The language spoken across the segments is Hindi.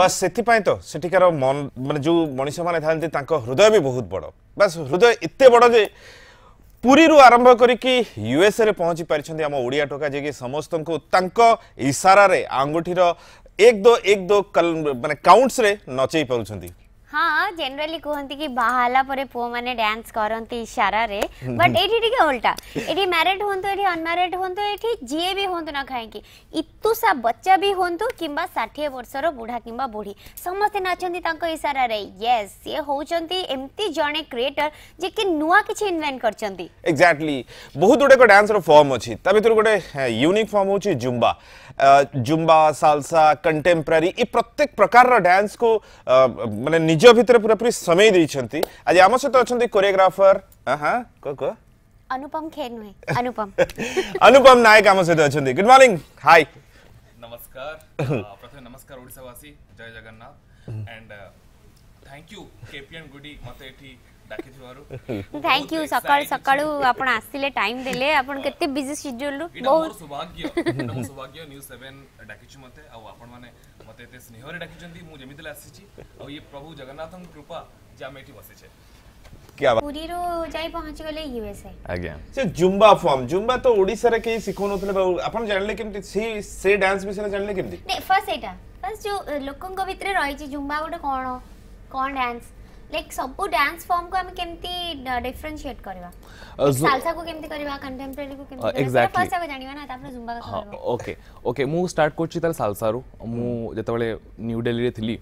ବାସ୍ ସେଥିପାଇଁ ତ ସେଠିକାର ମନ ମାନେ ଯେଉଁ ମଣିଷମାନେ ଥାନ୍ତି ତାଙ୍କ ହୃଦୟ ବି ବହୁତ ବଡ଼ ବାସ୍ ହୃଦୟ ଏତେ ବଡ଼ ଯେ ପୁରୀରୁ ଆରମ୍ଭ କରିକି ୟୁଏସ୍ଏରେ ପହଞ୍ଚି ପାରିଛନ୍ତି ଆମ ଓଡ଼ିଆ ଟୋକା ଯିଏକି ସମସ୍ତଙ୍କୁ ତାଙ୍କ ଇସାରାରେ ଆଙ୍ଗୁଠିର ଏକ ଦୋ ଏକ ଦୋ ମାନେ କାଉଣ୍ଟସ୍ରେ ନଚେଇ ପାରୁଛନ୍ତି हाँ जेनराली कहते कि बाहर पर पुओ मैंने डांस करती इशारा रे बट ये टी उल्टा ये मैरिड हूँ ये अनम्यारेड हूँ ये जी भी हूँ ना कहीं इतुसा बच्चा भी हूँ कि षाठी वर्षर बुढ़ा कि बुढ़ी समस्ते नाचते इशारे ये सी हूँ एमती जड़े क्रिएटर जे कि नुआ कि इनवेट कर एक्जाक्टली बहुत गुडा डांस रम अच्छी ता गोटे यूनिक फर्म हूँ जुम्बा ଜୁମ୍ବା ସାଲସା କଣ୍ଟେମ୍ପୋରାରୀ ଏ ପ୍ରତ୍ୟେକ ପ୍ରକାରର ଡ୍ୟାନ୍ସକୁ ମାନେ ନିଜ ଭିତରେ ପୁରାପୁରି ସମେଇ ଦେଇଛନ୍ତି ଆଜି ଆମ ସହିତ ଅଛନ୍ତି କୋରିଓଗ୍ରାଫର ହଁ କୁହ କୁହ ଅନୁପମ ଖେର ନୁହେଁ ଅନୁପମ ଅନୁପମ ନାୟକ ଆମ ସହିତ ଅଛନ୍ତି ଗୁଡ୍ ମର୍ଣ୍ଣିଂ ହାଇ ନମସ୍କାର ପ୍ରଥମେ ନମସ୍କାର ଓଡ଼ିଶାବାସୀ ଜୟ Jagannath and thank you KPN ଗୁଡି ମୋତେ ଏଠି থ্যাংক ইউ সকাল সকালু আপন আসিলে টাইম দেলে আপন কেতে বিজি শিডিউল বহুত সৌভাগ্য মোর সৌভাগ্য নিউজ 7 ডাকিছু মতে আ আপন মানে মতে এতে স্নেহরে ডাকিছন্তি মু যেমিতলে আসিছি আ ইয়ে প্রভু জগন্নাথন কৃপা যে আমি এটি বসেছে ପୁରୀରୁ ଯାଇ ପହଞ୍ଚିଗଲେ ୟୁଏସଏ ଆଜ୍ଞା ସେ ଜୁମ୍ବା ଫର୍ମ ଜୁମ୍ବା ତ ଓଡ଼ିଶାରେ କେହି ଶିଖଉନଥିଲେ ବାବୁ ଆପଣ ଜାଣିଲେ କେମିତି ସେ ସେ ଡ୍ୟାନ୍ସ ବିଷୟରେ ଜାଣିଲେ କେମିତି ଫାର୍ଷ୍ଟ ସେଇଟା ଫାର୍ଷ୍ଟ ଯୋଉ ଲୋକଙ୍କ ଭିତରେ ରହିଛି ଜୁମ୍ବା ଗୋଟେ କ'ଣ କ'ଣ ଡ୍ୟାନ୍ସ लाइक सब डांस फॉर्म को हम केमती डिफरेंशिएट करबा सालसा को केमती करबा कंटेम्पररी को केमती एक्जेक्टली फर्स्ट को जानिबा ना तापर जुम्बा का करबा ओके ओके मु स्टार्ट करछि त सालसा रु मु जते बेले न्यू दिल्ली रे थिली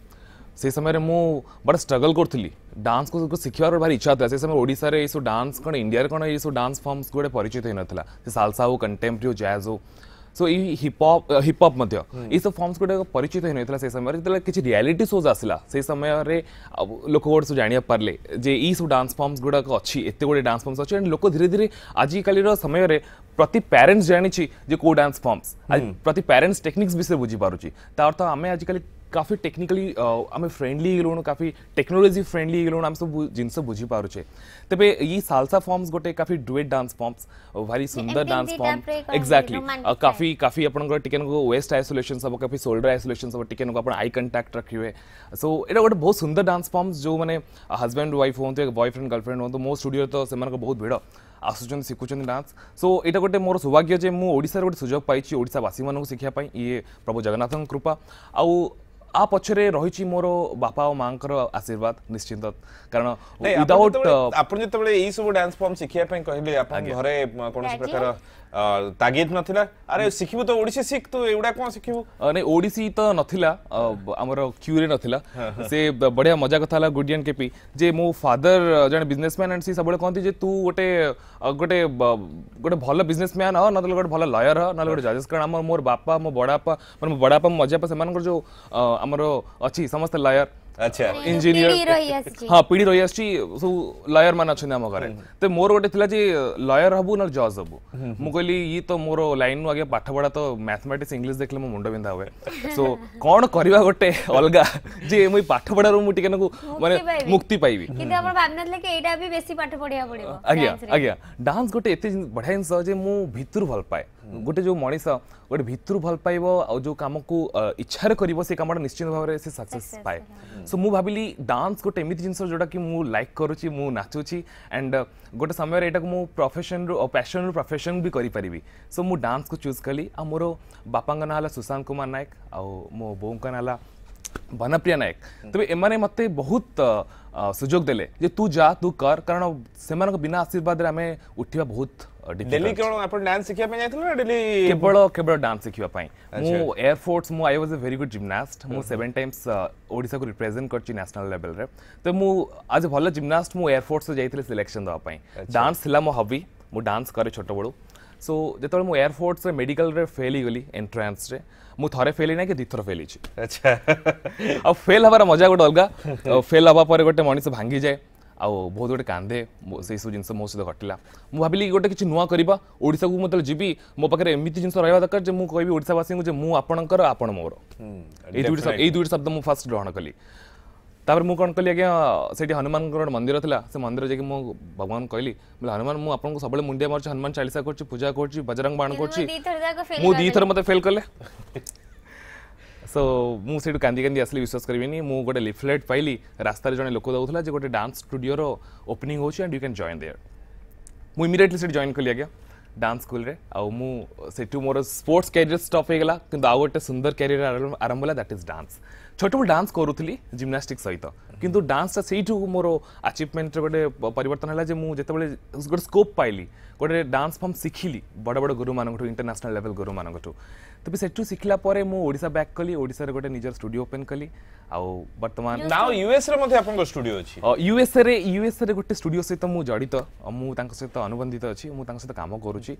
से समय रे मु बड़ स्ट्रगल करी डांस को को सिखिवार भारी इच्छा था से समय ओडिसा रे ए सो डांस कण इंडिया रे कण ए सो डांस फॉर्म्स गुड़े परिचित से सालसा हो कंटेम्प्री हो जैज हो सो ये हिपहप हिप हप ये सब फॉर्म्स गुड़ाक परिचित ही नाला से समय जो किसी रियाली सोज आसला से समय लोक गोटे सब जाणी पारे जे ये सब डांस फर्मस गुड़ाक अच्छी एत गुड़े डांस फर्मस अच्छी लोक धीरे धीरे आजिकल समय प्रति प्यारेन्ट्स जानी जे कौ डांस फॉर्म्स प्रति प्यारेन्ट्स टेक्निक्स विषय बुझीपार अर्थ आम आजिकल काफ़ी टेक्निकली आम फ्रेंडली हेलुण काफ़ी टेक्नोलोजी फ्रेंडली हेलुण आम सब जिनस बुझीपे तेज ये सालसा फर्म्स गोटे काफ़ी डुएट डांस फर्म्स भारी सुंदर डांस फर्म एक्जाक्टली काफ़ी काफ़ी आपंकर वेस्ट आइसोलेसन सब काफ़ी सोल्डर आइसोलेसन सब टी आप आई कंटाक्ट रखे सो एटा गोटे बहुत सुंदर डांस फर्म्स जो मैंने हजबैंड वाइफ हूँ बयफ्रेंड गर्लफ्रेंड हूँ मो स्टूडियो तो से बहुत भिड़ आसुच्च शिखुच्च डांस सो यहाँ गोटे मोर सौभाग्य जे मुझे गोटे सुजोग पाई ओडावासी शिखापी ये प्रभु जगन्नाथ कृपा आउ আ পছরে রয়েছে মোর বাপা ও মাঙ্কর আশীর্বাদ নিশ্চিত কারণ উইদাউট আপন যেতবেলে এই সব ডান্স ফর্ম শিখিয়া পাই কহিলে আপন ঘরে কোনসি প্রকার আ তাgetId না থিলা আরে শিখিব তো ওড়িসি শিখ তো এউডা কোন শিখিব নাই ওড়িসি তো না থিলা আমরো কিউরে না থিলা সে বড়িয়া মজা কথালা গুডিয়ান কেপি জে মো ফাদার জেন বিজনেসম্যান এন্ড সি সবলে কোনতি জে তু ওটে গটে গটে ভালো বিজনেসম্যান ন নালগড় ভালো লয়ার নালগড় জাজেস কৰা আমরো মোর বাবা মো বড়া বাবা বড়া বাবা মজা পা সেমান গৰ যে আমরো আচি সমস্ত লয়ার আচ্ছা ইঞ্জিনিয়ার হ্যাঁ পিঢ়ি রহি আসছি সব লয়ার মানে অনেক আম ঘরে তো মোর গোটে লা যে লয়ার হবু না জজ হবু মু কইলি ই তো মোর লাইন নু আগে পাঠ পড়া তো ম্যাথমেটিক্স ইংলিশ দেখলে মো মুন্ড বিন্ধা হুয়ে সো কোন করিবা গোটে অলগা যে মুই পাঠ পড়ার মু টিকে নাকু মানে মুক্তি পাইবি কিন্তু আমার ভাবনা লাগে এইটা বি বেশি পাঠ পড়িয়া পড়িব আজ্ঞা আজ্ঞা ডান্স গোটে এতে বড়া জিনিস যে মু ভিতর ভাল পায় ଗୋଟେ ଯେଉଁ ମଣିଷ ଗୋଟେ ଭିତରୁ ଭଲ ପାଇବ ଆଉ ଯେଉଁ କାମକୁ ଇଚ୍ଛାରେ କରିବ ସେ କାମଟା ନିଶ୍ଚିତ ଭାବରେ ସେ ସକ୍ସେସ୍ ପାଏ ସୋ ମୁଁ ଭାବିଲି ଡାନ୍ସ ଗୋଟେ ଏମିତି ଜିନିଷ ଯେଉଁଟାକି ମୁଁ ଲାଇକ୍ କରୁଛି ମୁଁ ନାଚୁଛି ଆଣ୍ଡ ଗୋଟେ ସମୟରେ ଏଇଟାକୁ ମୁଁ ପ୍ରଫେସନରୁ ପ୍ୟାସନରୁ ପ୍ରଫେସନ୍ ବି କରିପାରିବି ସୋ ମୁଁ ଡାନ୍ସକୁ ଚୁଜ୍ କଲି ଆଉ ମୋର ବାପାଙ୍କ ନାଁ ହେଲା ସୁଶାନ୍ତ କୁମାର ନାୟକ ଆଉ ମୋ ବୋଉଙ୍କ ନାଁ ହେଲା ବନପ୍ରିୟା ନାୟକ ତେବେ ଏମାନେ ମୋତେ ବହୁତ ସୁଯୋଗ ଦେଲେ ଯେ ତୁ ଯା ତୁ କର କାରଣ ସେମାନଙ୍କ ବିନା ଆଶୀର୍ବାଦରେ ଆମେ ଉଠିବା ବହୁତ दिल्ली केवल आपण डांस सिखिया पे जायथले ना दिल्ली केवल केवल डांस सिखिया पई मु एयर फोर्स मु I was a very good gymnast मु 7 टाइम्स ओडिसा को रिप्रेजेंट करची नेशनल लेवल रे तो मु आज भल जिम्नास्ट मु एयर फोर्स जायथले सिलेक्शन दवा पई डांस सिला मो हबी मु डांस करे छोटो बडो सो जेतो मु एयर फोर्स रे मेडिकल रे फेल ही गली एंट्रेंस रे मु थरे फेल ना के दिथरो फेल ही छी अच्छा अब फेल हबार मजा गो अलगा फेल हबा पर गोटे मानिस भांगी जाय ଆଉ ବହୁତ ଗୋଟେ କାନ୍ଦେ ସେହିସବୁ ଜିନିଷ ମୋ ସହିତ ଘଟିଲା ମୁଁ ଭାବିଲି ଗୋଟେ କିଛି ନୂଆ କରିବା ଓଡ଼ିଶାକୁ ମୁଁ ଯେତେବେଳେ ଯିବି ମୋ ପାଖରେ ଏମିତି ଜିନିଷ ରହିବା ଦରକାର ଯେ ମୁଁ କହିବି ଓଡ଼ିଶାବାସୀଙ୍କୁ ଯେ ମୁଁ ଆପଣଙ୍କର ଆପଣ ମୋର ଏଇ ଦୁଇଟି ଏଇ ଦୁଇଟି ଶବ୍ଦ ମୁଁ ଫାର୍ଷ୍ଟ ଗ୍ରହଣ କଲି ତାପରେ ମୁଁ କ'ଣ କଲି ଆଜ୍ଞା ସେଠି ହନୁମାନଙ୍କର ଗୋଟେ ମନ୍ଦିର ଥିଲା ସେ ମନ୍ଦିର ଯାଇକି ମୁଁ ଭଗବାନ କହିଲି ବୋଲେ ହନୁମାନ ମୁଁ ଆପଣଙ୍କୁ ସବୁବେଳେ ମୁଣ୍ଡିଆ ମାରୁଛି ହନୁମାନ ଚାଳିଶା କରୁଛି ପୂଜା କରୁଛି ବଜରଙ୍ଗ ବାଣ କରୁଛି ମୁଁ ଦୁଇଥର ମୋତେ ଫେଲ୍ କଲେ सो ମୁଁ ସେଇଠୁ କାନ୍ଦି କାନ୍ଦି ଆସିଲି ବିଶ୍ୱାସ କରିବେନି ମୁଁ ଗୋଟେ ଲିଫଲେଟ୍ ପାଇଲି ରାସ୍ତାରେ ଜଣେ ଲୋକ ଦେଉଥିଲା ଯେ ଗୋଟେ ଡାନ୍ସ ଷ୍ଟୁଡ଼ିଓର ଓପନିଂ ହେଉଛି and you can join there ମୁଁ ଇମିଡ଼ିଏଟଲି ସେଠି ଜଏନ୍ କଲି ଆଜ୍ଞା ଡାନ୍ସ ସ୍କୁଲରେ ଆଉ ମୁଁ ସେଠୁ ମୋର ସ୍ପୋର୍ଟସ୍ କ୍ୟାରିୟର ଷ୍ଟପ୍ ହେଇଗଲା କିନ୍ତୁ ଆଉ ଗୋଟେ ସୁନ୍ଦର କ୍ୟାରିୟର ଆରମ୍ଭ ହେଲା ଦ୍ୟାଟ୍ ଇଜ୍ ଡାନ୍ସ ଛୋଟ ମୁଁ ଡାନ୍ସ କରୁଥିଲି ଜିମ୍ନାଷ୍ଟିକ୍ ସହିତ କିନ୍ତୁ ଡାନ୍ସଟା ସେଇଠୁ ମୋର ଆଚିଭମେଣ୍ଟର ଗୋଟେ ପରିବର୍ତ୍ତନ ହେଲା ଯେ ମୁଁ ଯେତେବେଳେ ଗୋଟେ ସ୍କୋପ୍ ପାଇଲି ଗୋଟେ ଡାନ୍ସ ଫର୍ମ ଶିଖିଲି ବଡ଼ ବଡ଼ ଗୁରୁମାନଙ୍କଠୁ ଇଣ୍ଟରନ୍ୟାସନାଲ୍ ଲେଭେଲ୍ ଗୁରୁମାନଙ୍କଠୁ ତେବେ ସେଠୁ ଶିଖିଲା ପରେ ମୁଁ ଓଡ଼ିଶା ବ୍ୟାକ୍ କଲି ଓଡ଼ିଶାରେ ଗୋଟେ ନିଜର ଷ୍ଟୁଡ଼ିଓ ଓପେନ୍ କଲି ଆଉ ବର୍ତ୍ତମାନ ନାଉ ୟୁଏସ୍ରେ ମଧ୍ୟ ଆପଣଙ୍କ ଷ୍ଟୁଡ଼ିଓ ଅଛି ୟୁଏସ୍ରେ ୟୁଏସ୍ରେ ଗୋଟେ ଷ୍ଟୁଡ଼ିଓ ସହିତ ମୁଁ ଜଡ଼ିତ ମୁଁ ତାଙ୍କ ସହିତ ଅନୁବନ୍ଧିତ ଅଛି ମୁଁ ତାଙ୍କ ସହିତ କାମ କରୁଛି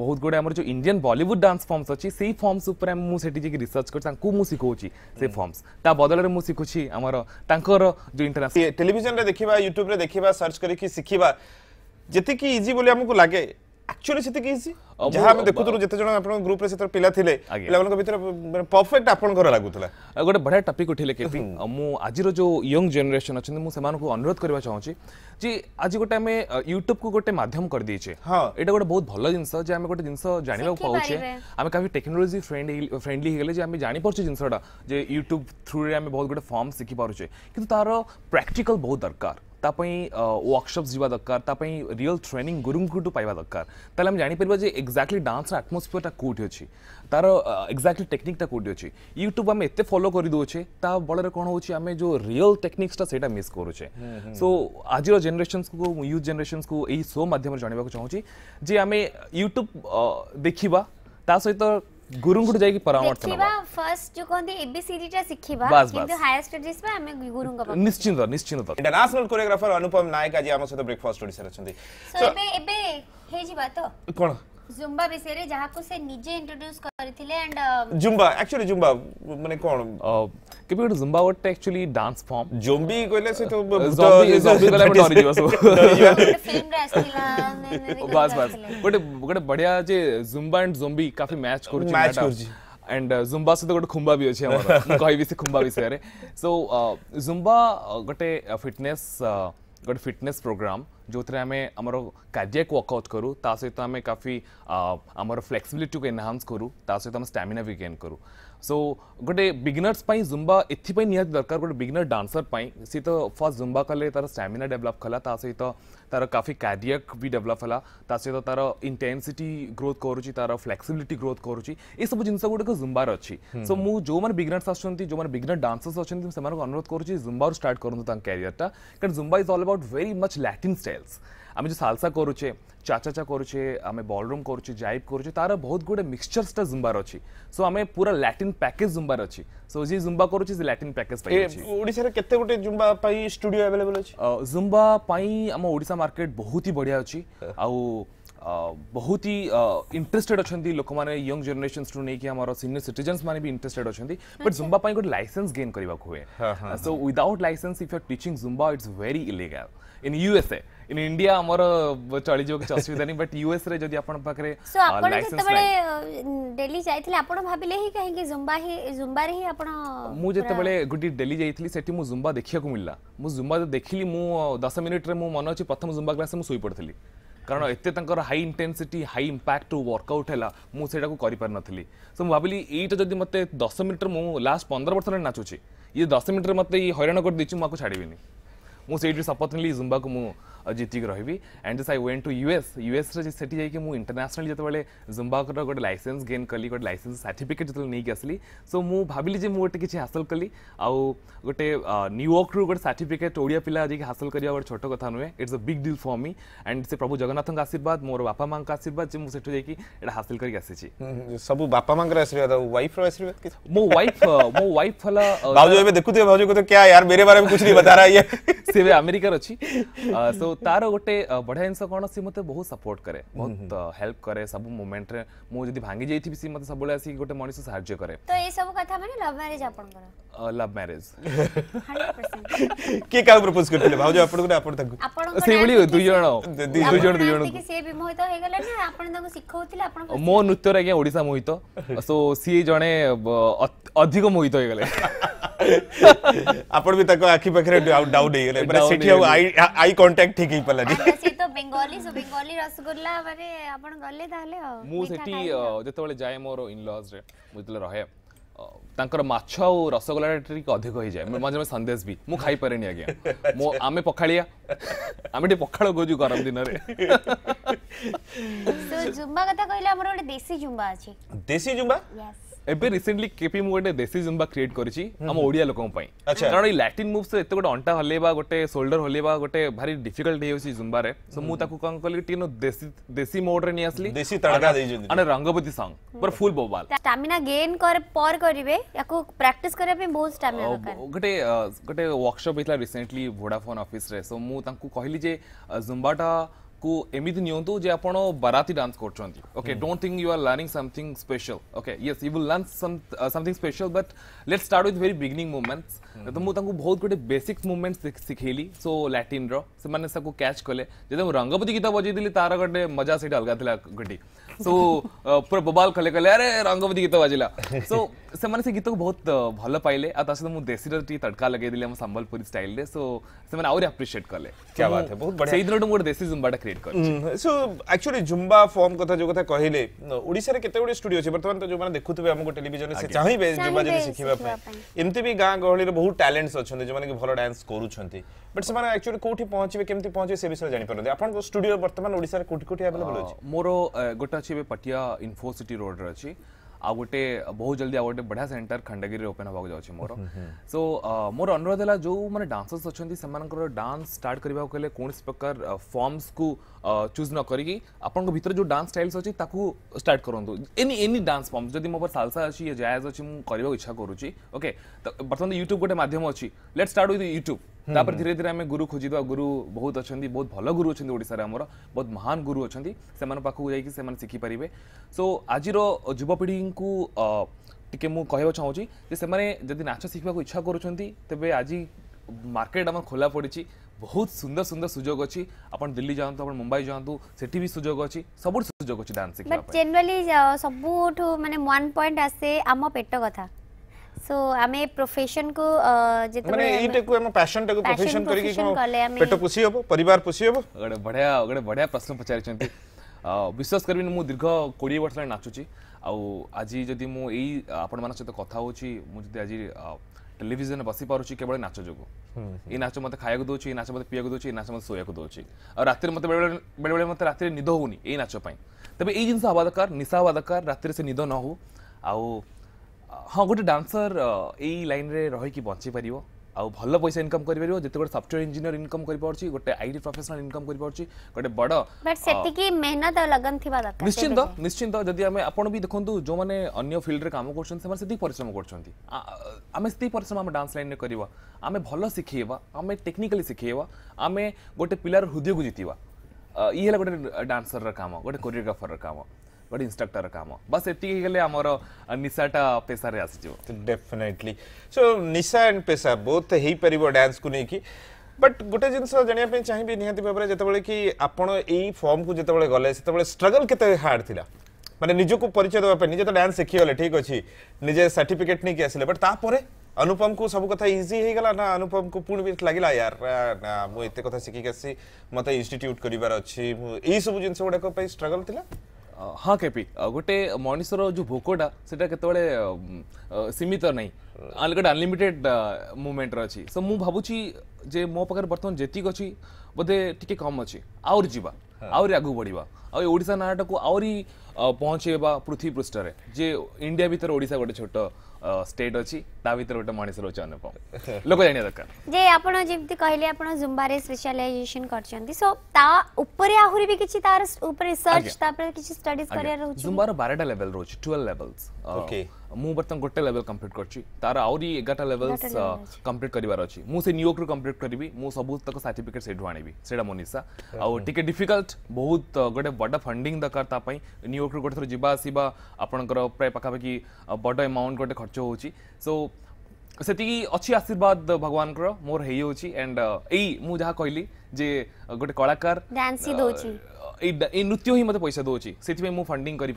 ବହୁତ ଗୁଡ଼ିଏ ଆମର ଯେଉଁ ଇଣ୍ଡିଆନ୍ ବଲିଉଡ଼ ଡାନ୍ସ ଫର୍ମସ୍ ଅଛି ସେଇ ଫର୍ମସ୍ ଉପରେ ମୁଁ ସେଠି ଯାଇକି ରିସର୍ଚ୍ଚ କରୁଛି ତାଙ୍କୁ ମୁଁ ଶିଖାଉଛି ସେ ଫର୍ମସ୍ ତା ବଦଳରେ ମୁଁ ଶିଖୁଛି ଆମର ତାଙ୍କର ଯେଉଁ ଇଣ୍ଟରନ୍ୟାସନାଲ ଟେଲିଭିଜନରେ ଦେଖିବା ୟୁଟ୍ୟୁବରେ ଦେଖିବା ସର୍ଚ୍ଚ କରିକି ଶିଖିବା ଯେତିକି ଇଜି ବୋଲି ଆମକୁ ଲାଗେ ଆକ୍ଚୁଆଲି ସେତିକି ହେଇଛି ଯାହା ଆମେ ଦେଖୁଥିଲୁ ଯେତେ ଜଣ ଆପଣଙ୍କ ଗ୍ରୁପରେ ସେତେବେଳେ ପିଲା ଥିଲେ ପିଲାମାନଙ୍କ ଭିତରେ ମାନେ ପରଫେକ୍ଟ ଆପଣଙ୍କର ଲାଗୁଥିଲା ଗୋଟେ ବଢ଼ିଆ ଟପିକ୍ ଉଠିଲେ କେପି ମୁଁ ଆଜିର ଯେଉଁ ୟଙ୍ଗ ଜେନେରେସନ୍ ଅଛନ୍ତି ମୁଁ ସେମାନଙ୍କୁ ଅନୁରୋଧ କରିବା ଚାହୁଁଛି ଯେ ଆଜି ଗୋଟେ ଆମେ ୟୁଟ୍ୟୁବକୁ ଗୋଟେ ମାଧ୍ୟମ କରିଦେଇଛେ ଏଇଟା ଗୋଟେ ବହୁତ ଭଲ ଜିନିଷ ଯେ ଆମେ ଗୋଟେ ଜିନିଷ ଜାଣିବାକୁ ପାଉଛେ ଆମେ କାଫି ଟେକ୍ନୋଲୋଜି ଫ୍ରେଣ୍ଡ ଫ୍ରେଣ୍ଡଲି ହେଇଗଲେ ଯେ ଆମେ ଜାଣିପାରୁଛେ ଜିନିଷଟା ଯେ ୟୁଟ୍ୟୁବ ଥ୍ରୁରେ ଆମେ ବହୁତ ଗୋଟେ ଫର୍ମ ଶିଖିପାରୁଛେ କିନ୍ତୁ ତାର ପ୍ରାକ୍ଟିକାଲ ବହୁତ ଦରକାର ତା ପାଇଁ ୱାର୍କସପ୍ ଯିବା ଦରକାର ତା ପାଇଁ ରିଅଲ୍ ଟ୍ରେନିଂ ଗୁରୁଙ୍କଠୁ ପାଇବା ଦରକାର ତାହେଲେ ଆମେ ଜାଣିପାରିବା ଯେ ଏକ୍ଜାକ୍ଟଲି ଡାନ୍ସର ଆଟମୋସ୍ଫିୟରଟା କେଉଁଠି ଅଛି ତାର ଏକ୍ଜାକ୍ଟଲି ଟେକ୍ନିକ୍ଟା କେଉଁଠି ଅଛି ୟୁଟ୍ୟୁବ୍ ଆମେ ଏତେ ଫଲୋ କରିଦେଉଛେ ତା ବଳରେ କ'ଣ ହେଉଛି ଆମେ ଯେଉଁ ରିଅଲ୍ ଟେକ୍ନିକ୍ସଟା ସେଇଟା ମିସ୍ କରୁଛେ ସୋ ଆଜିର ଜେନେରେସନ୍ସକୁ ୟୁଥ୍ ଜେନେରେସନ୍ସକୁ ଏଇ ଶୋ ମାଧ୍ୟମରେ ଜଣାଇବାକୁ ଚାହୁଁଛି ଯେ ଆମେ ୟୁଟ୍ୟୁବ୍ ଦେଖିବା ତା ସହିତ ଗୁରୁଙ୍କୁ ଯାଇକି ପରାମର୍ଶ ନେବା ଫାର୍ଷ୍ଟ ଯୋ କହନ୍ତି ଏବିସିଡି ଟା ଶିଖିବା କିନ୍ତୁ ହାୟର ଷ୍ଟଡିଜ ପାଇଁ ଆମେ ଗୁରୁଙ୍କ ପାଖକୁ ନିଶ୍ଚିତ ନିଶ୍ଚିତ ଇଣ୍ଟରନ୍ୟାସନାଲ କୋରିଓଗ୍ରାଫର ଅନୁପମ ନାୟକ ଆଜି ଆମ ସହିତ ବ୍ରେକଫାଷ୍ଟ ଓଡ଼ିଶାରେ ଅଛନ୍ତି ସୋ ଏବେ ଏବେ ହେଇଯିବା ତ କ'ଣ ଜୁମ୍ବା ବିଷୟରେ ଯାହାକୁ ସେ ନିଜେ ଇଣ୍ଟ୍ରୋଡ୍ୟୁସ୍ କରିଥିଲେ ଆଣ୍ଡ ଜୁମ୍ବା ଆକ୍ଚୁଆଲି ଜୁମ୍ବା ମାନେ କ'ଣ क्योंकि इट जिम्बाब्वेट एक्चुअली डांस फॉर्म ज़ॉम्बी कोले से तो ज़ॉम्बी ज़ॉम्बी कोले में डरी बस बस गोटे गोटे बढ़िया जे जुम्बा एंड ज़ॉम्बी काफी मैच करूची मैच करूची एंड uh, जुम्बा सहित तो गोटे खुम्बा भी अच्छे आम कह से खुम्बा विषय सो uh, जुम्बा uh, गोटे फिटनेस गोटे फिटनेस प्रोग्राम जो थे आम आमर कार्डियाक वर्कआउट करूँ ता सहित तो आम काफी आमर फ्लेक्सिबिलिटी को एनहांस करूँ ता सहित आम स्टामिना भी गेन सो गोटे ବିଗିନର୍ସ ପାଇଁ ଜୁମ୍ବା ଏଥିପାଇଁ ନିହାତି ଦରକାର ଗୋଟେ ବିଗିନର ଡାନ୍ସର ପାଇଁ ସିଏ ତ ଫାର୍ଷ୍ଟ ଜୁମ୍ବା କଲେ ତାର ଷ୍ଟାମିନା ଡେଭଲପ୍ କଲା ତା ସହିତ ତାର କାଫି କ୍ୟାରିୟର୍ ବି ଡେଭଲପ୍ ହେଲା ତା ସହିତ ତାର ଇଣ୍ଟେନ୍ସିଟି ଗ୍ରୋଥ୍ କରୁଛି ତାର ଫ୍ଲେକ୍ସିବିଲିଟି ଗ୍ରୋଥ୍ କରୁଛି ଏସବୁ ଜିନିଷ ଗୁଡ଼ିକ ଜୁମ୍ବାର ଅଛି ସୋ ମୁଁ ଯେଉଁମାନେ ବିଗିନର୍ସ ଆସୁଛନ୍ତି ଯେଉଁମାନେ ବିଗିନର ଡାନ୍ସର୍ସ ଅଛନ୍ତି ସେମାନଙ୍କୁ ଅନୁରୋଧ କରୁଛି ଜୁମ୍ବାରୁ ଷ୍ଟାର୍ଟ କରନ୍ତୁ ତାଙ୍କ କ୍ୟାରିୟର୍ଟା କାରଣ Zumba is all about very much Latin styles আমি যে ସାଲସା କରୁଛେ ଚାଚାଚା କରୁଛେ ଆମେ ବଲରୁମ୍ କରୁଛେ ଜାଇବ୍ କରୁଛେ ତାର ବହୁତ ଗୁଡ଼େ ମିକ୍ସଚର୍ସଟା ଜୁମ୍ବାର ଅଛି ସୋ ଆମେ ପୁରା ଲାଟିନ୍ ପ୍ୟାକେଜ୍ ଜୁମ୍ବାର ଅଛି ସୋ ଯିଏ ଜୁମ୍ବା କରୁଛି ସେ ଲାଟିନ୍ ପ୍ୟାକେଜ୍ ପାଇଁ ଓଡ଼ିଶାରେ କେତେ ଗୋଟେ ଜୁମ୍ବା ପାଇଁ ଷ୍ଟୁଡ଼ିଓ ଆଭେଲେବଲ୍ ଅଛି ଜୁମ୍ବା ପାଇଁ ଆମ ଓଡ଼ିଶା ମାର୍କେଟ୍ ବହୁତ ହି ବଢ଼ିଆ ଅଛି ଆଉ बहुत ही इंटरेस्टेड अच्छा लोक मैंने यंग जेनेशन टू नहीं आम सिनियर सिटीजन्स मैंने भी इंटरेस्टेड अच्छा बट जुम्बा गोटे लाइसेंस गेन करा हुए so without license if you're teaching Zumba it's very illegal in USA in India आमर चली जाओ किसी असुविधा नहीं बट यूएस रे जदी आपण पाखरे लाइसेंस बेले दिल्ली जाई थिले आपण भाबिले ही काहे कि जुम्बा ही जुम्बा रे ही आपण मु बेले गुडी दिल्ली जाई थिली सेठी मु जुम्बा देखिया को मिलला मु जुम्बा देखिली मु 10 मिनिट रे मु मन अछि प्रथम जुम्बा क्लास मु सोई पडथली কারণ এতে তাঁর high intensity high impact workout হল মু সেটা করিপারি সো মু ভাবিলি এইটা যদি মতো দশ মিনিটর মু লাস্ট পনেরো বর্ষ নাচুছি ইয়ে দশ মিনিটর মতো ইয়ে হইরাণ করে দিয়েছি মু ছাড়বিনি মু সেইটি সপথ নেলি জুম্বাকে মু जीतिक रही and just I went to US US से मुझे इंटरनेशनल जो जिम्बाब्वेर गोटे लाइसेंस गेन कली गोटे लाइसेंस सार्टिफिकेट जो नहीं आसली सो मुझ भाविली जे मुझे किसी हासिल कली आउ गोटे रू गोटे सार्टिफिकेट ओडिया पिला जी हासिल करा गोटे छोट कथ नुहे it's a big deal for me and से प्रभु जगन्नाथ आशीर्वाद मोर बापा माँ का आशीर्वाद जो मुझे जाकि यहाँ हासिल कर सब बापा माँ आशीर्वाद वाइफ रो आशीर्वाद मो वाइफ मो वाइफ हला देखु एबे को तो क्या यार मेरे बारे में कुछ नहीं बता रहा है ये से अमेरिका अच्छी सो तार गोटे बढिया जिनस कौन सी मतलब बहुत सपोर्ट कै बहुत हेल्प कै सब मुमेंट मुझे भांगी जाइए सी मतलब सब गोटे मनुष्य सहाय्य कै तो ये सब कथा मैंने लव मैरिज आप लव मैरिज के का प्रपोज करथिले भाउज आपन को आपन तक से भली दु जण दु जण दु जण से भी विमोहित हे गेले ना आपन तक सिखौथिले आपन मो नृत्य रे के ओडिसा मोहित सो सी जणे अधिक मोहित हे गेले ଆପଣ ବି ତାଙ୍କ ଆଖି ପାଖରେ ଡାଉନ୍ ହେଇଗଲେ ମାନେ ସେଠି ଆଉ ଆଇ କଣ୍ଟାକ୍ଟ ଠିକ ହେଇପାରିଲାନି ଗଲେ ତାହେଲେ ମୁଁ ସେଠି ଯେତେବେଳେ ଯାଏ ମୋର ଇନଲଜରେ ମୁଁ ଯେତେବେଳେ ରହେ ତାଙ୍କର ମାଛ ଆଉ ରସଗୋଲା ଟିକେ ଅଧିକ ହେଇଯାଏ ମଝିରେ ମଝିରେ ସନ୍ଦେଶ ବି ମୁଁ ଖାଇପାରେନି ଆଜ୍ଞା ମୁଁ ଆମେ ପଖାଳିଆ ଆମେ ଟିକେ ପଖାଳ ଗୋଜୁ ଗରମ ଦିନରେ ଜୁମ୍ବା କଥା କହିଲେ ଆମର ଗୋଟେ ଦେଶୀ ଜୁମ୍ବା ଅଛି ଦେଶୀ ଜୁମ୍ବା ୟେସ୍ ଏବେ ରିସେଣ୍ଟଲି କେପି ମୁଁ ଗୋଟେ ଦେଶୀ ଜୁମ୍ବା କ୍ରିଏଟ୍ କରିଛି ଆମ ଓଡ଼ିଆ ଲୋକଙ୍କ ପାଇଁ କାରଣ ଏଇ ଲାଟିନ୍ ମୁଭ୍ସ ଏତେ ଗୋଟେ ଅଣ୍ଟା ହଲେଇବା ଗୋଟେ ସୋଲ୍ଡର ହଲେଇବା ଗୋଟେ ଭାରି ଡିଫିକଲ୍ଟ ହେଇଯାଉଛି ଜୁମ୍ବାରେ ସୋ ମୁଁ ତାକୁ କ'ଣ କଲି ଟିକେ ଦେଶୀ ଦେଶୀ ମୋଡ୍ରେ ନେଇ ଆସିଲି ଦେଶୀ ତଡ଼କା ଦେଇଛନ୍ତି ମାନେ ରଙ୍ଗବତୀ ସଙ୍ଗ ପୁରା ଫୁଲ୍ ବୋବାଲ ଷ୍ଟାମିନା ଗେନ୍ କରେ ପର କରିବେ ୟାକୁ ପ୍ରାକ୍ଟିସ୍ କରିବା ପାଇଁ ବହୁତ ଷ୍ଟାମିନା ଦରକାର ଗୋଟେ ଗୋଟେ ୱାର୍କସପ୍ ହେଇଥିଲା ରିସେଣ୍ଟଲି ଭୋଡାଫୋନ୍ ଅଫିସରେ ସୋ ମୁଁ ତାଙ୍କୁ କହିଲି ଯେ ଜୁମ୍ବାଟା को एमती नियंतु जे आपण बाराती डांस करछंती okay don't think you are learning something special okay yes you will learn some something special but let's start with very beginning movements त मु तांकु बहुत गोटे बेसिक्स मूवमेंट्स सिखेली सो लैटिन रो से माने सको कैच कले जदे रंगपति गीत बजै दिली तार गडे मजा से अलगा थिला गडी सो uh, पूरा बबाल खले कले अरे रंगवती गीत बाजला सो से माने से गीत को बहुत भल पाइले आ तासे मु देसी तड़का लगे दिले संबलपुरी स्टाइल रे सो से माने क्या जो कथा कहिले गहली बहुत टैलेंट्स डांस करु छंती बट मोर गोटा अच्छी भी पटिया इनफोसिटी रोड अच्छी आ गोटे बहुत जल्दी आ गोटे बढ़िया सेंटर खंडगिरी ओपेन होगा जाऊँगी मोर सो मोर अनुरोध है जो मैंने डांसर्स अच्छा डांस स्टार्ट करने को कौन प्रकार फर्म्स को चूज न करी आपण भितर जो डांस स्टाइल्स अच्छी स्टार्ट करूँ एनी एनी डांस फर्म्स जब मोर सालसा अच्छी जैज अच्छी मुझे इच्छा करुच्ची ओके तो बर्तमान यूट्यूब गोटे मध्यम अच्छी let start with YouTube hmm, तापर धीरे धीरे आम गुरु खोजी दवा गुरु बहुत अच्छा बहुत भल गुरु अच्छा आमर बहुत महान गुरु अच्छा पाखक जाइकिखिपर सो आज जुवपीढ़ी को टे कह चाहिए से नाच शिखा इच्छा करुँ तेज आज मार्केट आम खोला पड़ी बहुत सुंदर सुंदर सुजोग अच्छी आप दिल्ली जातु आप मुंबई जातु से सुजोग अच्छी सब सुजोग अच्छी डांस जेनराली सब मैंने पॉइंट आसे आम पेट कथा सो आमे प्रोफेशन को जेते माने एटा को हम पैशन टा को प्रोफेशन करी कि पेट पुसी हबो परिवार पुसी हबो गडे बढ़िया गडे बढ़िया प्रश्न पचारि छंती विश्वास करबिन मु दीर्घ 20 वर्ष लाइन नाचुची ଆଉ ଆଜି ଯଦି ମୁଁ ଏଇ ଆପଣମାନଙ୍କ ସହିତ କଥା ହେଉଛି ମୁଁ ଯଦି ଆଜି ଟେଲିଭିଜନରେ ବସି ପାରୁଛି କେବଳ ନାଚ ଯୋଗୁଁ ଏଇ ନାଚ ମୋତେ ଖାଇବାକୁ ଦେଉଛି ଏଇ ନାଚ ମୋତେ ପିଇବାକୁ ଦେଉଛି ଏଇ ନାଚ ମୋତେ ଶୋଇବାକୁ ଦେଉଛି ଆଉ ରାତିରେ ମୋତେ ବେଳେବେଳେ ବେଳେବେଳେ ମୋତେ ରାତିରେ ନିଦ ହେଉନି ଏଇ ନାଚ ପାଇଁ ତେବେ ଏଇ ଜିନିଷ ହେବା ଦରକାର ନିଶା ହେବା ଦରକାର ରାତିରେ ସେ ନିଦ ନ ହେଉ ଆଉ हाँ गोटे डांसर यही लाइन में पार आल पैसा इनकम करते सफ्टवेयर इंजीनियर इनकम कर गोटे आई टी प्रफेसनाल इनकम कर गोटे बड़ी मेहनत लगन निश्चिंत निश्चिंत भी देखते जो मैंने अगर फिल्ड में कम करश्रम करश्रम आम डांस लाइन में आम भल शिख आम टेक्निकली शिखे आम गोटे पिलार हृदय को जितवा ये गोटे डांसर राम गोटे कोरियोग्राफर राम गोटे इनस्ट्रक्टर काम बस ये आम निशाटा पेशा आसफिनेटली सो निशा एंड पेशा बोथ हो पार डांस को कि बट गोटे जिन जाना चाहिए निहती भाव में जितेबाला कि आपड़ यही फर्म को जो गले से स्ट्रगल के हार्ड थी मैंने निजक परिचय देवाई निजे तो डांस शिखीगले ठीक अच्छे निजे सार्टिफिकेट नहीं आसे बट तापर अनुपम को सब कथा इजी हो गला ना अनुपम को पुण भी लगला यार ना मुझे कथ शिखिकसी मत इनट्यूट कर सब जिन गुड़ाक स्ट्रगल थी ହଁ କେପି ଗୋଟେ ମଣିଷର ଯେଉଁ ଭୋକଟା ସେଇଟା କେତେବେଳେ ସୀମିତ ନାହିଁ ଗୋଟେ ଅନଲିମିଟେଡ୍ ମୁଭମେଣ୍ଟର ଅଛି ସୋ ମୁଁ ଭାବୁଛି ଯେ ମୋ ପାଖରେ ବର୍ତ୍ତମାନ ଯେତିକି ଅଛି ବୋଧେ ଟିକେ କମ୍ ଅଛି ଆହୁରି ଯିବା ଆହୁରି ଆଗକୁ ବଢ଼ିବା ଆଉ ଏ ଓଡ଼ିଶା ନାଁଟାକୁ ଆହୁରି ପହଞ୍ଚେଇବା ପୃଥିବୀ ପୃଷ୍ଠରେ ଯେ ଇଣ୍ଡିଆ ଭିତରେ ଓଡ଼ିଶା ଗୋଟେ ଛୋଟ स्टेट अच्छी ता भीतर गोटे मनीष रोचे अनुपम लोक जाना दरकार जे आपण जेमति कहले आपण जुम्बा रे स्पेशलाइजेशन करचंती सो ता ऊपर आहुरी भी किछि तार ऊपर रिसर्च ता पर किछि स्टडीज करियर रहउछ जुम्बा रो 12टा लेवल रहउछ 12 लेवल्स ओके मुतम गोटे लेवल कम्प्लीट कर तार आहरी एगारटा लेवल कम्प्लीट करार न्यूयर्क्रु कम्प्लीट करी मुझे सब सार्टिफिकेट से आनबी से मोनिशा आए डिफिकल्ट बहुत गोटे बड़ फंडिंग दरकार न्यूयर्क्रु गोटे थर जावास आपंकर प्राय पाखापाखी बड़ एमाउंट गोटे खर्च हो सो से अच्छी आशीर्वाद भगवान मोर हो एंड यहाँ कहली जे गोटे कलाकार नृत्य ही मतलब पैसा दौर से मुझे फंडिंग कर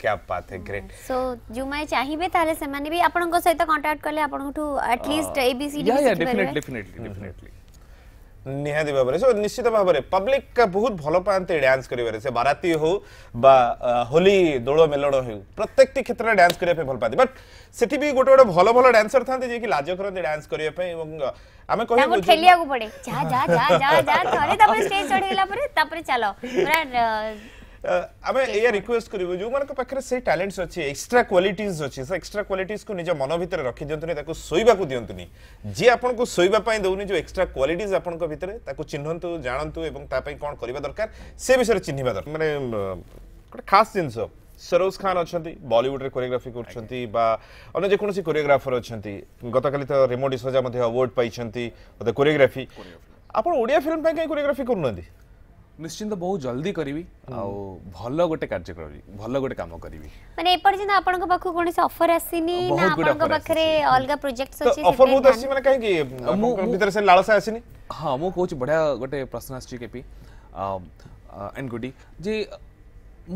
क्या बात है ग्रेट सो जो मैं चाहिबे ताले से माने भी आपन को सहित कांटेक्ट करले आपन को at least A B C D या डेफिनेटली डेफिनेटली डेफिनेटली ନିହାତି ଭାବରେ ସୋ ନିଶ୍ଚିତ ଭାବରେ ପବ୍ଲିକ ବହୁତ ଭଲ ପାଆନ୍ତି ଡ୍ୟାନ୍ସ କରିବାରେ ସେ ବାରାତି ହଉ ବା ହୋଲି ଦୋଳ ମେଲଣ ହେଉ ପ୍ରତ୍ୟେକଟି କ୍ଷେତ୍ରରେ ଡ୍ୟାନ୍ସ କରିବା ପାଇଁ ଭଲ ପାଆନ୍ତି ବଟ୍ ସେଠି ବି ଗୋଟେ ଗୋଟେ ଭଲ ଭଲ ଡ୍ୟାନ୍ସର ଥାନ୍ତି ଯିଏକି ଲାଜ କରନ୍ତି ଡ୍ୟାନ୍ସ କରିବା ପାଇଁ ଏବଂ ଆମେ କହିବୁ ଖେଳିବାକୁ ପଡ଼େ ଯା ଯା ଯା ଯା ଯା ଥରେ ତାପରେ ଷ୍ଟେଜ୍ ଚଢ଼ିଲା ପରେ ତାପରେ ଚାଲ ପୁରା ଆମେ ଏଇଆ ରିକ୍ୱେଷ୍ଟ କରିବୁ ଯେଉଁମାନଙ୍କ ପାଖରେ ସେଇ ଟ୍ୟାଲେଣ୍ଟସ୍ ଅଛି ଏକ୍ସଟ୍ରା କ୍ୱାଲିଟିଜ୍ ଅଛି ସେ ଏକ୍ସଟ୍ରା କ୍ୱାଲିଟିଜ୍କୁ ନିଜ ମନ ଭିତରେ ରଖି ଦିଅନ୍ତୁନି ତାକୁ ଶୋଇବାକୁ ଦିଅନ୍ତୁନି ଯିଏ ଆପଣଙ୍କୁ ଶୋଇବା ପାଇଁ ଦେଉନି ଯେଉଁ ଏକ୍ସଟ୍ରା କ୍ୱାଲିଟିଜ୍ ଆପଣଙ୍କ ଭିତରେ ତାକୁ ଚିହ୍ନନ୍ତୁ ଜାଣନ୍ତୁ ଏବଂ ତା ପାଇଁ କ'ଣ କରିବା ଦରକାର ସେ ବିଷୟରେ ଚିହ୍ନିବା ଦରକାର ମାନେ ଗୋଟେ ଖାସ୍ ଜିନିଷ ସରୋଜ ଖାନ ଅଛନ୍ତି ବଲିଉଡ଼ରେ କୋରିଓଗ୍ରାଫି କରୁଛନ୍ତି ବା ଅନ୍ୟ ଯେକୌଣସି କୋରିଓଗ୍ରାଫର ଅଛନ୍ତି ଗତକାଲି ତ ରେମୋ ସଜା ମଧ୍ୟ ଆୱାର୍ଡ଼ ପାଇଛନ୍ତି କୋରିଓଗ୍ରାଫି ଆପଣ ଓଡ଼ିଆ ଫିଲ୍ମ ପାଇଁ କାହିଁ କୋରିଓଗ୍ରାଫି କରୁନାହାନ୍ତି ନିଶ୍ଚିନ୍ତ ବହୁତ ଜଲ୍ଦି କରିବି ଆଉ ଭଲ ଗୋଟେ କାର୍ଯ୍ୟ କରିବି ଭଲ ଗୋଟେ କାମ କରିବି ମାନେ ଏପର୍ଯ୍ୟନ୍ତ ଆପଣଙ୍କ ପାଖକୁ କୌଣସି ଅଫର ଆସିନି ନା ଆପଣଙ୍କ ପାଖରେ ଅଲଗା ପ୍ରୋଜେକ୍ଟସ୍ ଅଛି ଅଫର ବହୁତ ଆସିଛି ମାନେ କାହିଁକି ମୁଁ ଭିତରେ ସେ ଲାଳସା ଆସିନି ହଁ ମୁଁ କହୁଛି ବଢିଆ ଗୋଟେ ପ୍ରଶ୍ନ ଆସିଛି କେପି ଆଣ୍ଡ ଗୁଡି ଯେ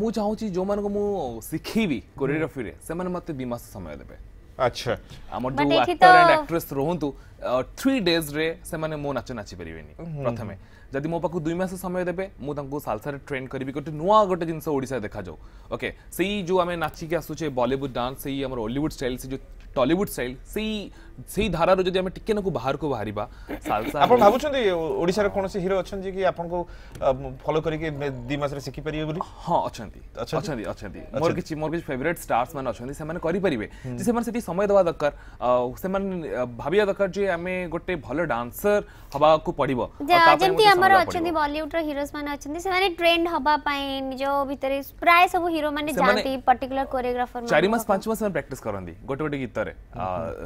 ମୁଁ ଚାହୁଁଛି ଯେଉଁମାନଙ୍କୁ ମୁଁ ଶିଖେଇବି କୋରିଓଗ୍ରାଫିରେ ସେମାନେ ମୋତେ ଦୁଇ ମାସ ସମୟ ଦେବେ ଆଚ୍ଛା ଆମର ଯେଉଁ ଆକ୍ଟର ଆଣ୍ଡ ଆକ୍ଟ୍ରେସ୍ ରୁହନ୍ତୁ ଥ୍ରୀ ଡେଜ୍ରେ ସେମାନେ ମୋ ନାଚ ନାଚି ପାରିବେନି ପ୍ରଥମେ ଯଦି ମୋ ପାଖକୁ ଦୁଇ ମାସ ସମୟ ଦେବେ ମୁଁ ତାଙ୍କୁ ସାଲସାରେ ଟ୍ରେନ୍ କରିବି ଗୋଟେ ନୂଆ ଗୋଟେ ଜିନିଷ ଓଡ଼ିଶାରେ ଦେଖାଯାଉ ଓକେ ସେଇ ଯେଉଁ ଆମେ ନାଚିକି ଆସୁଛେ ବଲିଉଡ଼ ଡାନ୍ସ ସେଇ ଆମର ଓଲିଉଡ଼ ଷ୍ଟାଇଲ୍ ସେ ଯେଉଁ ଟଲିଉଡ଼ ଷ୍ଟାଇଲ୍ ସେଇ সেই ধারার যদি আমি টিকে নাকু বাহারকু বাহারিবা সালসা আপন ভাবুছন্তি ওড়িশার কোনসি হিরো অছন্তি কি আপনকু ফলো করিকি দুই মাসরে শিখি পারিবে বলি হ্যাঁ অছন্তি অছন্তি অছন্তি মোর কিছি মোর কিছি ফেভারিট স্টার্স মানে অছন্তি সেমানে করি পারিবে যে সেমানে সেটি সময় দেওয়া দরকার সেমানে ভাবিয়া দরকার যে আমি গোটে ভালো ডান্সার হবাকু পড়িব যেমতি আমার অছন্তি বলিউডর হিরোস মানে অছন্তি সেমানে ট্রেন্ড হবা পাই নিজ ভিতরে প্রায় সব হিরো মানে জানতি পার্টিকুলার কোরিওগ্রাফর চারি মাস পাঁচ মাস মানে প্র্যাকটিস করন্তি গোটে গোটে গীতরে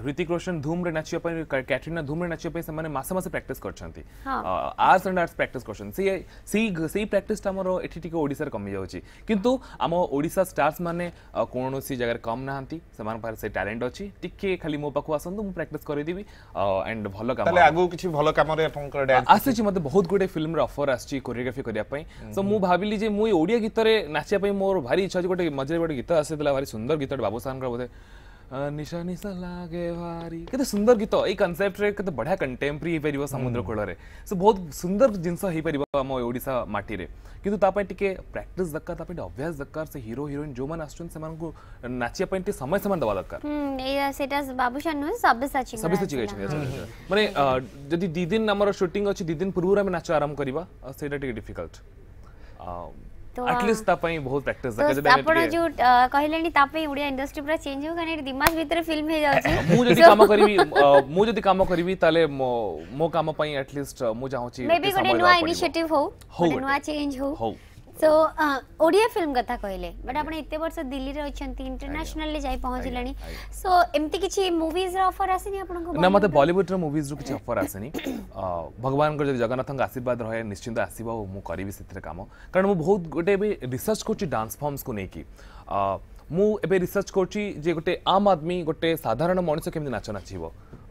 হৃতিক রোশন ଧୁମ୍ରେ ନାଚିବା ପାଇଁ କ୍ୟାଟ୍ରିନା ଧୁମ୍ରେ ନାଚିବା ପାଇଁ ସେମାନେ ମାସ ମାସ ପ୍ରାକ୍ଟିସ୍ କରିଛନ୍ତି ଆର୍ଟସ୍ ଆଣ୍ଡ ଆର୍ଟସ୍ ପ୍ରାକ୍ଟିସ୍ କରୁଛନ୍ତି ସେ ସେଇ ସେଇ ପ୍ରାକ୍ଟିସ୍ଟା ଆମର ଏଠି ଟିକେ ଓଡ଼ିଶାରେ କମିଯାଉଛି କିନ୍ତୁ ଆମ ଓଡ଼ିଶା ଷ୍ଟାର୍ସ ମାନେ କୌଣସି ଜାଗାରେ କମ୍ ନାହାନ୍ତି ସେମାନଙ୍କ ପାଖରେ ସେ ଟ୍ୟାଲେଣ୍ଟ ଅଛି ଟିକେ ଖାଲି ମୋ ପାଖକୁ ଆସନ୍ତୁ ମୁଁ ପ୍ରାକ୍ଟିସ୍ କରିଦେବି ଆଣ୍ଡ ଭଲ କାମ ଆଗକୁ କିଛି ଭଲ କାମରେ ଆପଣଙ୍କର ଆସିଛି ମୋତେ ବହୁତ ଗୁଡ଼ିଏ ଫିଲ୍ମରେ ଅଫର୍ ଆସିଛି କୋରିଓଗ୍ରାଫି କରିବା ପାଇଁ ସୋ ମୁଁ ଭାବିଲି ଯେ ମୁଁ ଏଇ ଓଡ଼ିଆ ଗୀତରେ ନାଚିବା ପାଇଁ ମୋର ଭାରି ଇଚ୍ଛା ଅଛି ଗୋଟେ ମଝିରେ ଗୋଟେ ଗୀତ ଆସିଥିଲା ଭାରି ସୁନ୍ଦର ଗୀତଟେ ବାବୁ ସାର୍ଙ୍କର ବୋଧେ નિશાની લાગે વારી કેતે સુંદર ગીત એ કનસેપ્ટરે કેତେ બઢିଆ କଣ୍ଟେମ୍ପୋରାରୀ ହେଇପାରିବ ସମୁଦ୍ର କୂଳରେ ସେ ବହୁତ ସୁନ୍ଦର ଜିନିଷ ହେଇପାରିବ ଆମ ଓଡ଼ିଶା ମାଟିରେ କିନ୍ତୁ ତା ପାଇଁ ଟିକେ ପ୍ରାକ୍ଟିସ୍ ଦରକାର ତା ପାଇଁ ଟିକେ ଅଭ୍ୟାସ ଦରକାର ସେ ହିରୋ ହିରୋଇନ୍ ଯେଉଁମାନେ ଆସୁଛନ୍ତି ସେମାନଙ୍କୁ ନାଚିବା ପାଇଁ ଟିକେ ସମୟ ସେମାନେ ଦେବା ଦରକାର ସେଇଟା ବାବୁଶାନ ନୁହେଁ ସବ୍ୟସାଚୀ ସବ୍ୟସାଚୀ ଗାଇଛନ୍ତି ମାନେ ଯଦି ଦୁଇ ଦିନ ଆମର ସୁଟିଂ ଅଛି ଦୁଇ ଦିନ ପୂର୍ବରୁ ଆମେ ନାଚ ଆରମ୍ଭ କରିବା ସେଇଟା ଟିକେ ଡିଫିକଲ୍ଟ ଆଟଲିଷ୍ଟ ତା ପାଇଁ ବହୁତ ପ୍ରାକ୍ଟିସ ଦରକାର ଆପଣ ଯୋଉ କହିଲେଣି ତା ପାଇଁ ଓଡ଼ିଆ ଇଣ୍ଡଷ୍ଟ୍ରି ପୁରା ଚେଞ୍ଜ ହେବ କାରଣ ଏଠି ଦିମାସ ଭିତରେ ଫିଲ୍ମ ହେଇଯାଉଛି ମୁଁ ଯଦି କାମ କରିବି ମୁଁ ଯଦି କାମ କରିବି ତାହେଲେ ମୋ କାମ ପାଇଁ ଆଟଲିଷ୍ଟ ମୁଁ ଚାହୁଁଛି ମେବି ଗୋଟେ ନୂଆ ଇନିସିଏଟିଭ ହଉ ନୂଆ ଚେଞ୍ଜ ହଉ सो ओडिया फिल्म कथा कहले बट आपण एते वर्ष दिल्ली रे अछंती इंटरनेशनल ले जाई सो एमती किछि मूवीज रे ऑफर आसिनी आपण को ना मते बॉलीवुड रे मूवीज रे किछि ऑफर आसिनी भगवान को जगन्नाथ का आशीर्वाद रहे निश्चिंत आसीबा ओ मु करिवि सेतरे काम कारण मु बहुत गोटे भी रिसर्च करछि डांस फॉर्म्स को नेकी ମୁଁ ଏବେ ରିସର୍ଚ୍ଚ କରୁଛି ଯେ ଗୋଟେ ଆମ୍ ଆଦମୀ ଗୋଟେ ସାଧାରଣ ମଣିଷ କେମିତି ନାଚ ନାଚିବ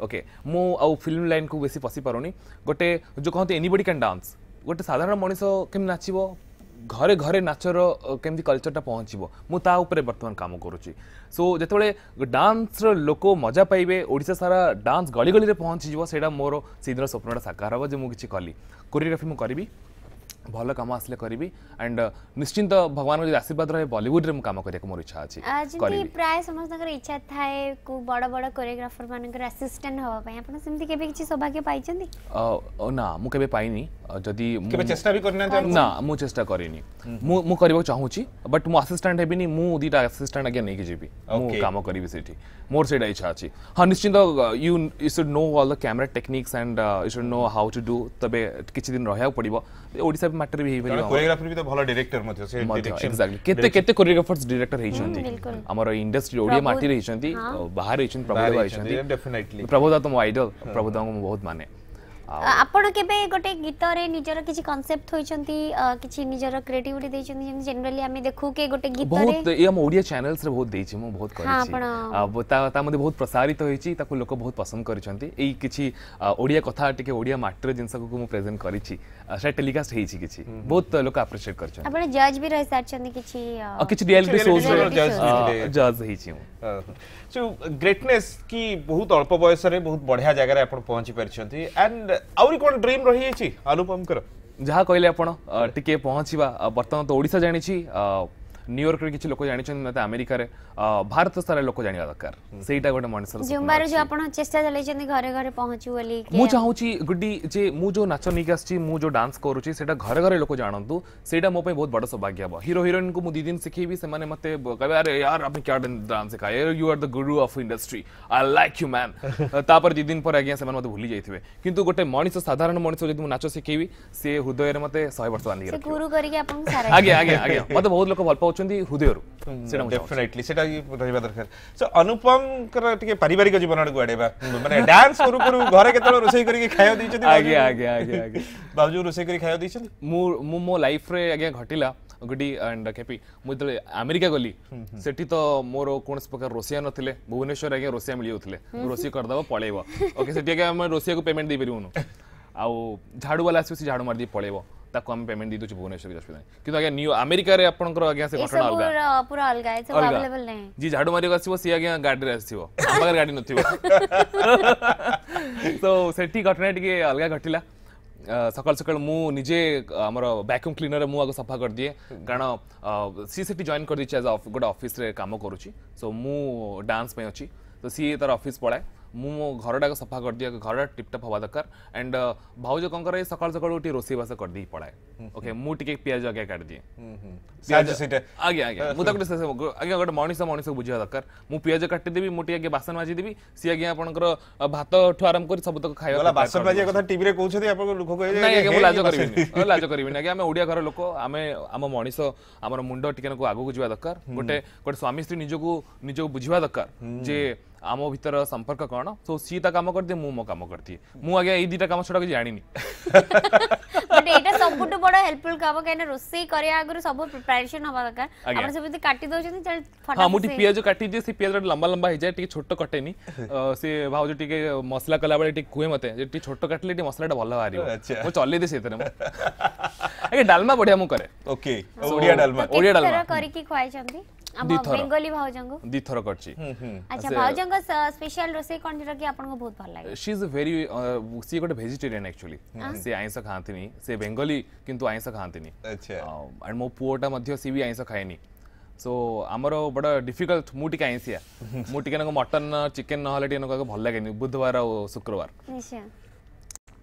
ଓକେ ମୁଁ ଆଉ ଫିଲ୍ମ ଲାଇନ୍କୁ ବେଶୀ ପଶିପାରୁନି ଗୋଟେ ଯେଉଁ କହନ୍ତି ଏନିବଡ଼ି କ୍ୟାନ୍ ଡାନ୍ସ ଗୋଟେ ସାଧାରଣ ମଣିଷ କେମିତି ନାଚିବ घरै घरै नाचरो केमबी कल्चर त पहुँचिबो मु ता उपरे वर्तमान काम करूछि सो जेतेबे डान्स रो लोको मजा पाइबे ओडिसा सारा डान्स गली गली रे पहुँचिबो सेडा मोरो सिद्र सपना साकार हो जे मु किछि कली कोरियोग्राफी म करबी ଭଲ କାମ ଆସିଲେ କରିବି ଆଣ୍ଡ ନିଶ୍ଚିନ୍ତ ଭଗବାନଙ୍କ ଯଦି ଆଶୀର୍ବାଦ ରହେ ବଲିଉଡ଼ରେ ମୁଁ କାମ କରିବାକୁ ମୋର ଇଚ୍ଛା ଅଛି ପ୍ରାୟ ସମସ୍ତଙ୍କର ଇଚ୍ଛା ଥାଏ କୋଉ ବଡ଼ ବଡ଼ କୋରିଓଗ୍ରାଫର ମାନଙ୍କର ଆସିଷ୍ଟାଣ୍ଟ ହେବା ପାଇଁ ଆପଣ ସେମିତି କେବେ କିଛି ସୌଭାଗ୍ୟ ପାଇଛନ୍ତି ନା ମୁଁ କେବେ ପାଇନି ଯଦି କେବେ ଚେଷ୍ଟା ବି କରିନାହାନ୍ତି ନା ମୁଁ ଚେଷ୍ଟା କରିନି ମୁଁ ମୁଁ କରିବାକୁ ଚାହୁଁଛି ବଟ୍ ମୁଁ ଆସିଷ୍ଟାଣ୍ଟ ହେବିନି ମୁଁ ଦୁଇଟା ଆସିଷ୍ଟାଣ୍ଟ ଆଜ୍ଞା ନେଇକି ଯିବି ମୁଁ କାମ କରିବି ସେଇଠି ମୋର ସେଇଟା ଇଚ୍ଛା ଅଛି ହଁ ନିଶ୍ଚିନ୍ତ you you should know all the camera techniques and you should know how to do ତେବେ କିଛି ଦିନ ରହିବାକୁ ପଡ଼ିବ ଓଡ଼ିଶା ମାଟିରେ ବି ହେଇପାରିବ କୋରିଓଗ୍ରାଫର ବି ତ ଭଲ ଡିରେକ୍ଟର ମଧ୍ୟ ସେ ଡିରେକ୍ସନ ଏକ୍ସାକ୍ଟଲି କେତେ କେତେ କୋରିଓଗ୍ରାଫର୍ସ ଡିରେକ୍ଟର ହେଇଛନ୍ତି ଆମର ଇଣ୍ଡଷ୍ଟ୍ରି ଓଡ଼ିଆ ମାଟିରେ ହେଇଛନ୍ତି ବାହାରେ ହେଇଛନ୍ତି ପ୍ରଭୁଦେବା ହେଇଛନ୍ତି ଡେଫିନେଟଲି ପ୍ରଭୁଦା ତ ମୋ ଆଇଡଲ ପ୍ରଭୁଦାଙ୍କୁ ମୁଁ ବହୁତ ମାନେ ଆପଣ କେବେ ଗୋଟେ ଗୀତରେ ନିଜର କିଛି କନସେପ୍ଟ ହୋଇଛନ୍ତି କିଛି ନିଜର କ୍ରିଏଟିଭିଟି ଦେଇଛନ୍ତି ଯେମିତି ଜେନେରାଲି ଆମେ ଦେଖୁ କି ଗୋଟେ ଗୀତରେ ବହୁତ ଏ ଆମ ଓଡ଼ିଆ ଚ୍ୟାନେଲ୍ସ ରେ ବହୁତ ଦେଇଛି ମୁଁ ବହୁତ କରିଛି ତା ମଧ୍ୟ ବହୁତ ପ୍ରସାରିତ ହୋଇଛି ତାକୁ ଲୋକ ବହୁତ ପସନ୍ଦ କରିଛନ୍ତି ଏଇ କିଛି ଓଡ଼ିଆ କଥା ଟିକେ ଓଡ଼ିଆ ମାଟିର ଜିନିଷକୁ ମୁଁ ପ୍ରେଜେଣ୍ଟ କରିଛି ସେଟା ଟେଲିକାଷ୍ଟ ହେଇଛି କିଛି ବହୁତ ଲୋକ ଆପ୍ରିସିଏଟ୍ କରିଛନ୍ତି ଆପଣ ଜଜ୍ ବି ରହି ସାରିଛନ୍ତି କିଛି କିଛି ରିଆଲିଟି ଶୋଜ୍ ଜଜ୍ ହେଇଛି ମୁଁ ସୋ ଗ୍ରେଟନେସ୍ କି ବହୁତ ଅଳ୍ପ ବୟସରେ ବହୁତ ବଢ଼ିଆ ଜାଗାରେ ଆପଣ ପହଞ୍ଚି ପାରିଛନ୍ତି ଆଣ୍ଡ अवरी कोण ड्रीम रही छि अनुपम कर जहा कहले आपण टिके पहुचिबा बर्तन तो ओडिसा जानि छि न्यूयॉर्क रे किछ लोक जानि छन त अमेरिका रे भारत स्तर लोक जाना दरकार जुम्बार जो आप मुझे मुझे नाच नहीं जो डांस करुच्चा घर घर लोक जानतु से बहुत बड़ सौभाग्य हम हिरो हिरोइन को दी दिन शिखे से dance you are the guru of industry I like you man तपर दी दिन पर आज्ञा से मतलब भूली जाइए कि गोटे मनीष साधारण मनुष्य नाच शिखे से हृदय में मत शहे वर्ष बांधी मतलब बहुत लोग भल पाँच हृदय डेफिनेटली ରହିବା ଦରକାର ସୋ ଅନୁପମଙ୍କର ଟିକେ ପାରିବାରିକ ଜୀବନ ଆଡ଼କୁ ଆଡ଼େଇବା ମାନେ ଡ୍ୟାନ୍ସ କରୁ କରୁ ଘରେ କେତେବେଳେ ରୋଷେଇ କରିକି ଖାଇବା ଦେଇଛନ୍ତି ଆଜ୍ଞା ଆଜ୍ଞା ଆଜ୍ଞା ଆଜ୍ଞା ବାବୁଜୀ ରୋଷେଇ କରି ଖାଇବା ଦେଇଛନ୍ତି ମୁଁ ମୁଁ ମୋ ଲାଇଫ୍ରେ ଆଜ୍ଞା ଘଟିଲା ଗୁଡ଼ି ଆଣ୍ଡ ଖେପି ମୁଁ ଯେତେବେଳେ ଆମେରିକା ଗଲି ସେଠି ତ ମୋର କୌଣସି ପ୍ରକାର ରୋଷିଆ ନଥିଲେ ଭୁବନେଶ୍ୱର ଆଜ୍ଞା ରୋଷିଆ ମିଳିଯାଉଥିଲେ ରୋଷେଇ କରିଦେବ ପଳେଇବ ଓକେ ସେଠି ଆଜ୍ଞା ଆମେ ରୋଷିଆକୁ ପେମେଣ୍ଟ ଦେଇପାରିବୁନୁ ଆଉ ଝାଡ଼ୁବାଲା ଆସିବ ସେ ଝାଡ଼ୁ ମାରିଦେଇ ପଳେଇବ ताको हम पेमेंट दी दो छु भुवनेश्वर अस्पताल किंतु आगे न्यू अमेरिका रे आपन को आगे से घटना अलग पूरा अलग है सब अवेलेबल नहीं जी झाड़ू मारियो आसीबो सी आगे गाड़ी रे आसीबो हम बगर गाड़ी नथिबो सो सेठी घटना टिके अलग घटिला सकल सकल मु निजे हमर वैक्यूम क्लीनर मु आगे सफा कर दिए कारण सी सेठी जॉइन कर दी छ ऑफ गुड ऑफिस रे काम करू सो मु डांस पे अछि तो सी तर ऑफिस पड़ा मुझ घर टाक सफा कर दिए घर टिपटप हवा दरकार एंड भाउज कौन कर सका सका रोसेवास कर दे पड़ाए ओके मुझे पिज आगे काटे गोटे मनीष मनीष बुझा दरकार मुझ पिज काटेदेवी मुझे बासन माजीदेवी सी आज आप भात आरम्भ कर सब तक लाज कर घर लोक आम आम मनीष आम मुंड टिकेन को आगे जावा दरकार गोटे हम्म. गोटे स्वामी स्त्री निज को बुझा दरकार हम्म. আম ভিতর সম্পর্ক কোণ সো সি তা কাম করদিয়ে মু মো কাম করদিয়ে মু আগে এই দুইটা কাম ছড়া কিছু জানিনি বাট এটা সবুঠু বড় হেল্পফুল কাম কাইনা রোষেই করিয়া আগরু সব প্রিপারেশন হবা দরকার আমরা সবতি কাটি দউছেন চল ফটা হ্যাঁ মুটি পিয়াজ কাটি দিয়ে সে পিয়াজ লম্বা লম্বা হই যায় টিকে ছোট কটেনি সে ভাউজ টিকে মশলা কলা বেলে টিকে কুয়ে মতে যে টিকে ছোট কাটলে টি মশলাটা ভালো বাহারিব মু চলে দে সেতরে মু আগে ডালমা বড়িয়া মু করে ওকে ওড়িয়া ডালমা ওড়িয়া ডালমা করি কি খুয়াইছন্তি ଆମ ବେଙ୍ଗଲୀ ଭାଉଜଙ୍କୁ ଦି ଥର କରିଛି ଆଚ୍ଛା ଭାଉଜଙ୍କ ସ୍ପେଶାଲ ରୋଷେଇ କ'ଣ ଯୋଉଟା କି ଆପଣଙ୍କୁ ବହୁତ ଭଲ ଲାଗେ ସି ଇଜ୍ ଭେରି ସି ଗୋଟେ ଭେଜିଟେରିଆନ୍ ଆକ୍ଚୁଆଲି ସେ ଆଇଁଷ ଖାଆନ୍ତିନି ସେ ବେଙ୍ଗଲୀ କିନ୍ତୁ ଆଇଁଷ ଖାଆନ୍ତିନି ଆଣ୍ଡ ମୋ ପୁଅଟା ମଧ୍ୟ ସିଏ ବି ଆଇଁଷ ଖାଏନି ସୋ ଆମର ବଡ଼ ଡିଫିକଲ୍ଟ ମୁଁ ଟିକେ ଆଇଁଷିଆ ମୁଁ ଟିକେ ମଟନ ଚିକେନ ନହେଲେ ଟିକେ ଭଲ ଲାଗେନି ବୁଧବାର ଆଉ ଶୁକ୍ରବାର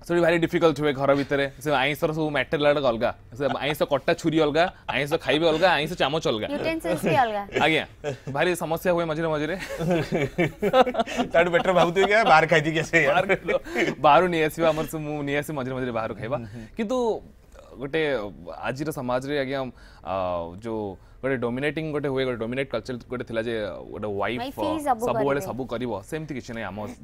सर भारी डिफिकल्ट हुए घर भितर से आईंसर सब मैटर अलग आईंस कटा छुरी अलग आईंस खाइबे अलग आईंस चमच अलग आज्ञा भारी समस्या हुए मझे मझे बेटर भावत बाहर खाई बाहर नहीं आस मझे मझे बाहर खाइबा कि गोटे आज समाज में आज्ञा जो गोटे डोमिनेटिंग गोटे हुए गोटे डोमिनेट कल्चर गोटे थी गोटे वाइफ सब सब करमती किसी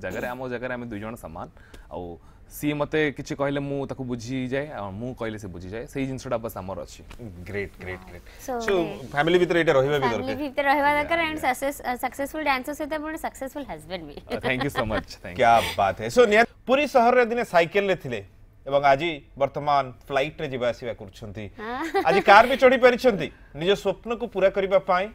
जगह आम जगह दुईज सामान आ सी मत किसी कहले मुझे बुझी जाए आ कहले से बुझी जाए सही जिंसडा बस आम अच्छी great great great so family भितर एटा रहबा भी दरकार भितर भीतर रहबा दरकार एंड सक्सेसफुल डांसर से आपण सक्सेसफुल हस्बैंड भी thank you so much thank क्या बात है सो नियत पूरी शहर रे दिने साइकिल ले थिले এবং আজি বর্তমান ফ্লাইট রে জীবাসিবা করছந்தி আজি কারবি চোড়ি পারছந்தி নিজ স্বপ্ন কো পুরা করিবা পায়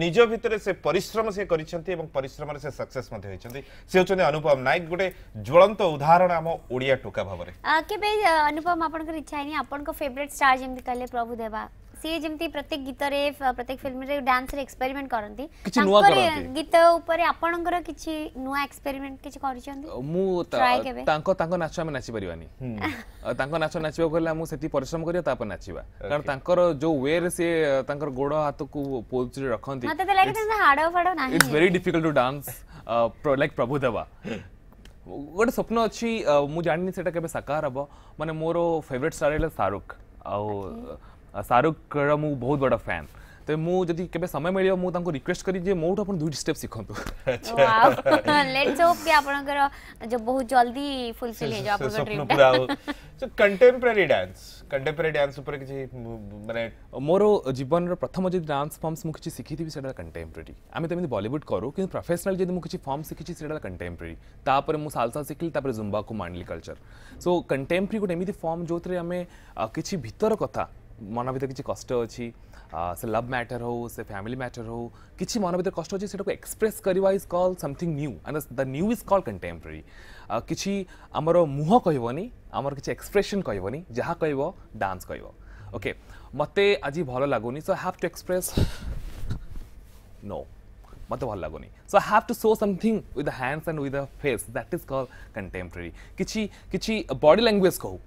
নিজ ভিতরে সে পরিশ্রম সে করিছந்தி এবং পরিশ্রম রে সে সাকসেস মধ্যে হইছந்தி সে হচনে অনুপম নাইক গুটে জ্বলন্ত উদাহরণ আম ওড়িয়া টোকা ভাবে কে বে অনুপম আপন কো ইচ্ছা নাই আপন কো ফেভারিট স্টার জেম দি কইলে প্রভু দেবা ସିଏ ଯେମିତି ପ୍ରତ୍ୟେକ ଗୀତରେ ପ୍ରତ୍ୟେକ ଫିଲ୍ମରେ ଡ୍ୟାନ୍ସରେ ଏକ୍ସପେରିମେଣ୍ଟ କରନ୍ତି ତାଙ୍କର ଗୀତ ଉପରେ ଆପଣଙ୍କର କିଛି ନୂଆ ଏକ୍ସପେରିମେଣ୍ଟ କିଛି କରିଛନ୍ତି ମୁଁ ତାଙ୍କ ତାଙ୍କ ନାଚ ଆମେ ନାଚି ପାରିବାନି ତାଙ୍କ ନାଚ ନାଚିବାକୁ ହେଲେ ଆମକୁ ସେତିକି ପରିଶ୍ରମ କରିବା ତାପରେ ନାଚିବା କାରଣ ତାଙ୍କର ଯୋଉ ୱେରେ ସେ ତାଙ୍କର ଗୋଡ଼ ହାତକୁ ପୋଜରେ ରଖନ୍ତି ମତେ ତ ଲାଗେ ତାଙ୍କ ହାଡ଼ ଫାଡ଼ ନାହିଁ it's very difficult to dance like Prabhudeva ଗୋଟେ ସ୍ୱପ୍ନ ଅଛି ମୁଁ ଜାଣିନି ସେଟା କେବେ ସାକାର ହବ ମାନେ ମୋର ଫେଭରେଟ୍ ଷ୍ଟାର୍ ହେଲା ଶାହରୁଖ ଆଉ ଶାହରୁଖ ମୁଁ ବହୁତ ବଡ଼ ଫ୍ୟାନ୍ ତେବେ ମୁଁ ଯଦି କେବେ ସମୟ ମିଳିବ ମୁଁ ତାଙ୍କୁ ରିକ୍ୱେଷ୍ଟ କରିବି ଯେ ମୋଠୁ ଆପଣ ଦୁଇଟି ଷ୍ଟେପ୍ ଶିଖନ୍ତୁ ଲେଟ୍ସ ହୋପ୍ କି ଆପଣଙ୍କର ଯୋ ବହୁତ ଜଲ୍ଦି ଫୁଲଫିଲ୍ ହେଇଯିବ ଆପଣଙ୍କ ଡ୍ରିମ୍ ପୁରା so contemporary dance contemporary dance ଉପରେ କିଛି ମାନେ ମୋର ଜୀବନର ପ୍ରଥମ ଯଦି ଡ୍ୟାନ୍ସ ଫର୍ମସ୍ ମୁଁ କିଛି ଶିଖିଥିବି ସେଇଟା କଣ୍ଟେମ୍ପୋରାରୀ ଆମେ ତ ଏମିତି ବଲିଉଡ୍ କରୁ କିନ୍ତୁ ପ୍ରଫେସନାଲ୍ ଯଦି ମୁଁ କିଛି ଫର୍ମ ଶିଖିଛି ସେଇଟା କଣ୍ଟେମ୍ପୋରାରୀ ତାପରେ ମୁଁ ସାଲସା ଶିଖିଲି ତାପରେ ଜୁମ୍ବାକୁ ମାଣ୍ଡଲି କଲଚର ସୋ କଣ୍ଟେମ୍ପୋରାରୀ ଗୋଟେ ଏମିତି ଫର୍ମ ଯେଉଁଥିରେ ଆମେ କିଛି ଭିତର କଥା मन भितर कि कष अच्छी से लव मैटर हो से फैमिली मैटर हो कि मन भितर कष अच्छे से एक्सप्रेस करवा is called something new and the new is called contemporary किसी आमर मुह कहनी आमर किसी एक्सप्रेसन कह जहाँ कह डांस कह ओके मत आज भल लगुनी so have to express no मत भल लगुनि so I have to so something with the hands and with the face that is called contemporary कि बडी लैंग्वेज कहू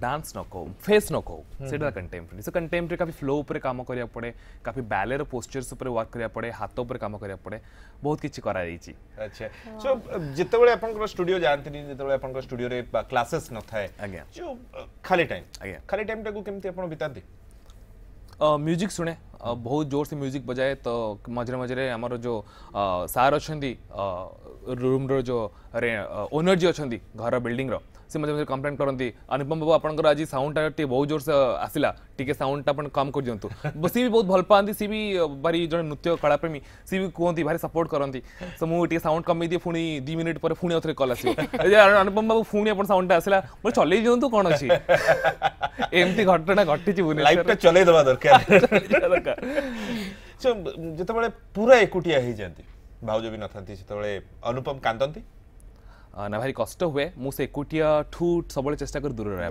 डांस न कहू फेस न कहू से कंटेम्प्रेरि से कंटेम्प्रेरि काफी फ्लो उपर काम करा पड़े काफी बैलेर पोस्चर्स उपर वर्क करा पड़े हाथ उपर काम करा पड़े बहुत किछ करा रही अच्छा सो जते बेले अपन को स्टूडियो जानते नि जते बेले अपन को स्टूडियो रे क्लासेस न थाए आज्ञा जो खाली टाइम आज्ञा खाली टाइम टाकू केमती अपन बितांती म्यूजिक सुने बहुत जोर से म्यूजिक बजाए तो मझे मझे आमर जो सार अच्छा रूम रो ओनर जी अच्छा घर बिल्डिंग रो ସେ ମଧ୍ୟ କମ୍ପ୍ଲେନ୍ କରନ୍ତି ଅନୁପମ ବାବୁ ଆପଣଙ୍କର ଆଜି ସାଉଣ୍ଡଟା ଟିକେ ବହୁତ ଜୋରସେ ଆସିଲା ଟିକେ ସାଉଣ୍ଡଟା ଆପଣ କମ୍ କରିଦିଅନ୍ତୁ ସିଏ ବି ବହୁତ ଭଲ ପାଆନ୍ତି ସିଏ ବି ଭାରି ଜଣେ ନୃତ୍ୟ କଳାପ୍ରେମୀ ସିଏ ବି କୁହନ୍ତି ଭାରି ସପୋର୍ଟ କରନ୍ତି ତ ମୁଁ ଟିକେ ସାଉଣ୍ଡ କମେଇ ଦିଏ ପୁଣି ଦୁଇ ମିନିଟ୍ ପରେ ପୁଣି ଆଉଥରେ କଲ୍ ଆସିବ ଅନୁପମ ବାବୁ ପୁଣି ଆପଣ ସାଉଣ୍ଡଟା ଆସିଲା ମୋର ଚଲେଇ ଦିଅନ୍ତୁ କ'ଣ ଅଛି ଏମିତି ଘଟଣା ଘଟିଛି ଲାଇଫଟା ଚଲେଇ ଦେବା ଦରକାର ଯେତେବେଳେ ପୁରା ଏକୁଟିଆ ହେଇଯାନ୍ତି ଭାଉଜ ବି ନଥାନ୍ତି ସେତେବେଳେ ଅନୁପମ କାନ୍ଦନ୍ତି ना अच्छा। भारी कष्ट हुए मुझे एक्टिया ठूट सब चेस्टा कर दूर रहा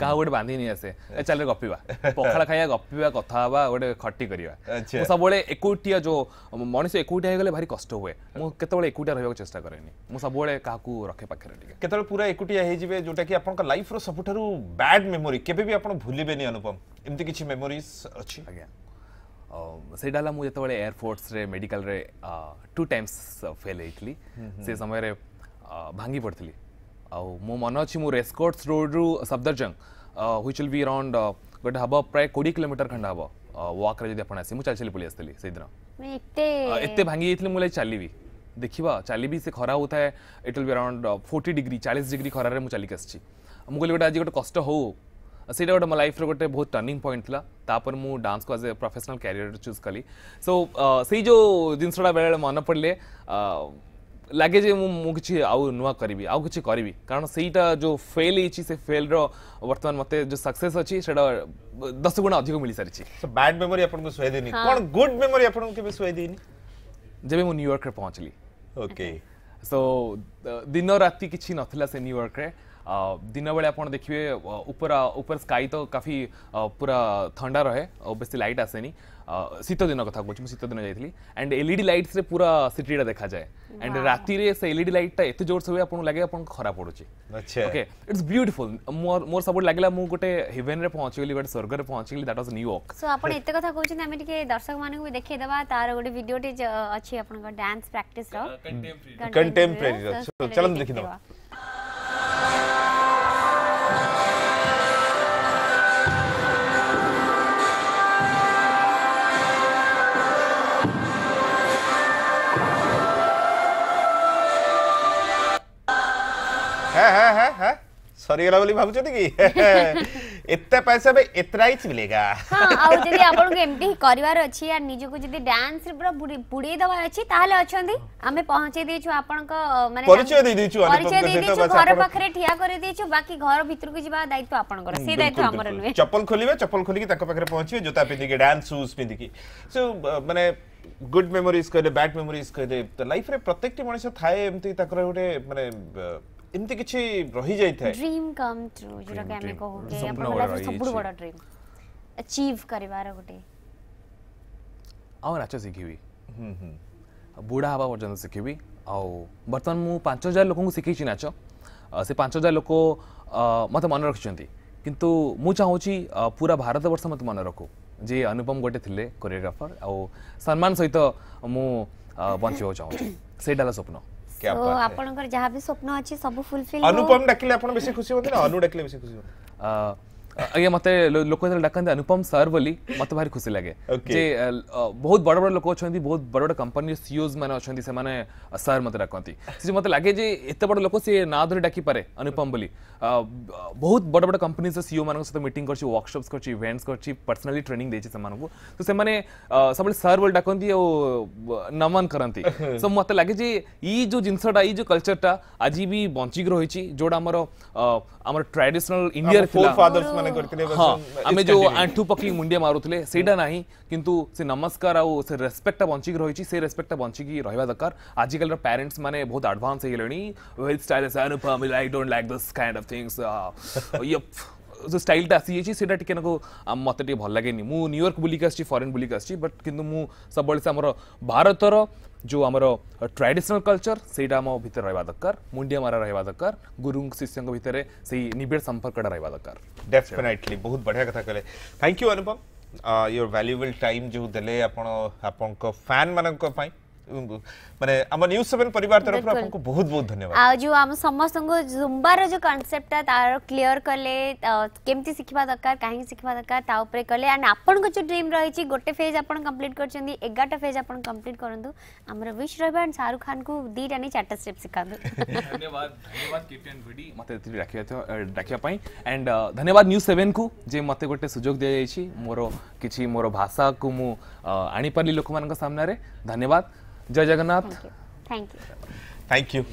गाँव गोटे बांधी नहीं आसे चल रहे गपिवा पखाड़ खाइबा गपिवा कथा गोटे खटी करवा सब एक्टिया जो मनुष्य एक्टिया हो भारी कष्ट हुए मुझे एक्टिया रहा चेस्टा कैनि मुझे क्या रखे पाखे के पूरा एक्टिया जोटा कि आप लाइफ रु बैड मेमोरी के भूलिए अनुपम एम मेमोरीज अच्छी से मुझे एयरफोर्स रे मेडिकल टू टाइम्स फेल होती से समय ଭାଙ୍ଗି ପଡ଼ିଥିଲି ଆଉ ମୋ ମନେ ଅଛି ମୁଁ ରେସ୍କୋର୍ଟସ୍ ରୋଡ଼ରୁ Safdarjung which will be around ଗୋଟେ ହେବ ପ୍ରାୟ କୋଡ଼ିଏ କିଲୋମିଟର ଖଣ୍ଡେ ହେବ ୱାକ୍ରେ ଯଦି ଆପଣ ଆସିବେ ମୁଁ ଚାଲି ଚାଲି ପଳେଇ ଆସିଥିଲି ସେଇଦିନ ଏତେ ଭାଙ୍ଗି ଯାଇଥିଲି ମୁଁ ଲାଗି ଚାଲିବି ଦେଖିବା ଚାଲିବି ସେ ଖରା ହେଉଥାଏ it will be around forty degree ଚାଳିଶ ଡିଗ୍ରୀ ଖରାରେ ମୁଁ ଚାଲିକି ଆସିଛି ମୁଁ କହିଲି ଗୋଟେ ଆଜି ଗୋଟେ କଷ୍ଟ ହେଉ ସେଇଟା ଗୋଟେ ମୋ ଲାଇଫ୍ର ଗୋଟେ ବହୁତ ଟର୍ଣ୍ଣିଂ ପଏଣ୍ଟ ଥିଲା ତାପରେ ମୁଁ ଡାନ୍ସକୁ as a professional career choose କଲି ସୋ ସେଇ ଯେଉଁ ଜିନିଷଟା ବେଳେବେଳେ ମନେ ପଡ଼ିଲେ लगे मुझे आ कि करी कारण से जो फेल से फेल रो वर्तमान मते जो सक्सेस अच्छी से दस गुण अधिक मिल सारी बैड मेमोरी सुनि कौन गुड मेमोरी जब मुझे न्यूयर्क पहुँचली ओके सो दिन राति किसी न्यूयर्क रे okay. दिन बेले आप देखिए उपर ऊपर स्काई तो काफ़ी पूरा थंडा रहे और बेस लाइट आसेनी शीत दिन कथा कहूँ शीत दिन जाइली एंड एलईडी लाइट्स पूरा सिटी देखा जाए एंड रात रे से एलईडी लाइट टा एते जोर से हुए आपको लगे आप खरा पड़ू ओके इट्स ब्यूटीफुल मोर मोर सब लगे मुझे गोटे हेवन में पहुंची गली बट स्वर्ग में पहुंची गली दैट वाज न्यूयॉर्क सो आप एत कथ कहउछन हमें दर्शक माने को देखे देबा तार गोटे भिडियो अच्छी अछि डांस प्राक्ट रो चलो देखि सरीगला हाँ, हाँ, हाँ, बोली भाव चुकी इतने पैसे में इतना ही मिलेगा हाँ आउट जिधि आप लोगों के एमपी ही कॉरीवार अच्छी है निजो को जिधि डांस रे पूरा पुड़ी पुड़ी दवा अच्छी ताहले अच्छा नहीं आमे पहुँचे दी चु आप लोगों का मैंने परिचय दी दी चु परिचय दी दी चु घर पकड़े ठिया करे दी चु बाकी घर भीतर गुड मेमोरीज कहले बैड मेमोरीज कहले तो लाइफ रे प्रत्येक मनुष्य थाए मैंने इमती किछि रहि जाय थे ड्रीम कम ट्रू जुरा के हम कहो के अपन बड़ा सब बड़ा बड़ा ड्रीम अचीव करिवार गुटे आउ नाच सिखिबी हम्म हम्म बूढ़ा हवा पर्यटन सिखिबी आउ बर्तमान मु 5000 लोगों को सिखै छी नाच से 5000 लोग मत मन रखिंट किंतु मुझे पूरा भारत बर्ष मत मन रखु जी अनुपम गोटे थे कोरियोग्राफर आ सम्मान सहित मुझे बचा चाहिए सहीटा स्वप्न तो आपनकर जहां भी स्वप्न अछि सब फुलफिल अनुपम डाकिले आपन बेसी खुशी होते ना अनु डाकिले बेसी खुशी होते ଆଜ୍ଞା ମୋତେ ଲୋକ ଯେତେବେଳେ ଡାକନ୍ତି ଅନୁପମ ସାର୍ ବୋଲି ମୋତେ ଭାରି ଖୁସି ଲାଗେ ଯେ ବହୁତ ବଡ଼ ବଡ଼ ଲୋକ ଅଛନ୍ତି ବହୁତ ବଡ଼ ବଡ଼ କମ୍ପାନୀର ସିଓଜ୍ ମାନେ ଅଛନ୍ତି ସେମାନେ ସାର୍ ମୋତେ ଡାକନ୍ତି ସେ ମୋତେ ଲାଗେ ଯେ ଏତେ ବଡ଼ ଲୋକ ସିଏ ନାଁ ଧରି ଡାକିପାରେ ଅନୁପମ ବୋଲି ବହୁତ ବଡ଼ ବଡ଼ କମ୍ପାନୀର ସିଓ ମାନଙ୍କ ସହିତ ମିଟିଂ କରିଛି ୱାର୍କସପସ୍ କରିଛି ଇଭେଣ୍ଟସ୍ କରିଛି ପର୍ସନାଲି ଟ୍ରେନିଂ ଦେଇଛି ସେମାନଙ୍କୁ ତ ସେମାନେ ସବୁବେଳେ ସାର୍ ବୋଲି ଡାକନ୍ତି ଆଉ ନମନ କରନ୍ତି ସୋ ମୋତେ ଲାଗେ ଯେ ଏଇ ଯେଉଁ ଜିନିଷଟା ଏଇ ଯେଉଁ କଲଚରଟା ଆଜି ବି ବଞ୍ଚିକି ରହିଛି ଯେଉଁଟା ଆମର ଆମର ଟ୍ରାଡିସନାଲ ଇଣ୍ଡିଆରେ ଥିଲା आम जो आंठू पक मुंडिया मारूल से किंतु से नमस्कार आ रेस्पेक्टा बंचिक रही से रेस्पेक्टा बंचिक रहा दरकार आजिकल पेरेन्ट्स मैंने बहुत आडभांस जो स्टाइलटा आसी जाइए सीटा टी मत भल लगे मुझे न्यूयर्क बुल फरेन बुल बट कि सब से आम भारत जो आमर ट्राडिशनाल कलचर से भितर ररकार मुंडियामारा रहा दरकार गुरु शिष्य भितर से निविड़ संपर्क रहा दरकार डेफिनेटली बहुत बढ़िया कथ कले thank you Anupam your valuable time जो दे फैन मानी মানে আমার নিউজ 7 পরিবার তরফ আপনাকে বহুত বহুত ধন্যবাদ আর যে আম সমস্ত জুম্বার যে কনসেপ্টটা তার ক্লিয়ার কলে কেমতি শিখিবা দরকার কাহি শিখিবা দরকার তা উপরে কলে এন্ড আপনাকে যে ড্রিম রয়েছে গোটে ফেজ আপন কমপ্লিট করছেন 11টা ফেজ আপন কমপ্লিট করন্তু আমার উইশ রহবা এন্ড শাহরুখ খান কু দিটা নি চারটা স্টেপ শিখাবে ধন্যবাদ ধন্যবাদ কেপ্টেন ভিডি মতে এতে রাখিবা ডাকিবা পাই এন্ড ধন্যবাদ নিউজ 7 কু যে মতে গোটে সুযোগ দিয়া যাইছি মোর কিছু মোর ভাষা কু মু আনি পারলি লোকମାନଙ୍କ সামনারে ধন্যবাদ जय Jagannath thank you thank you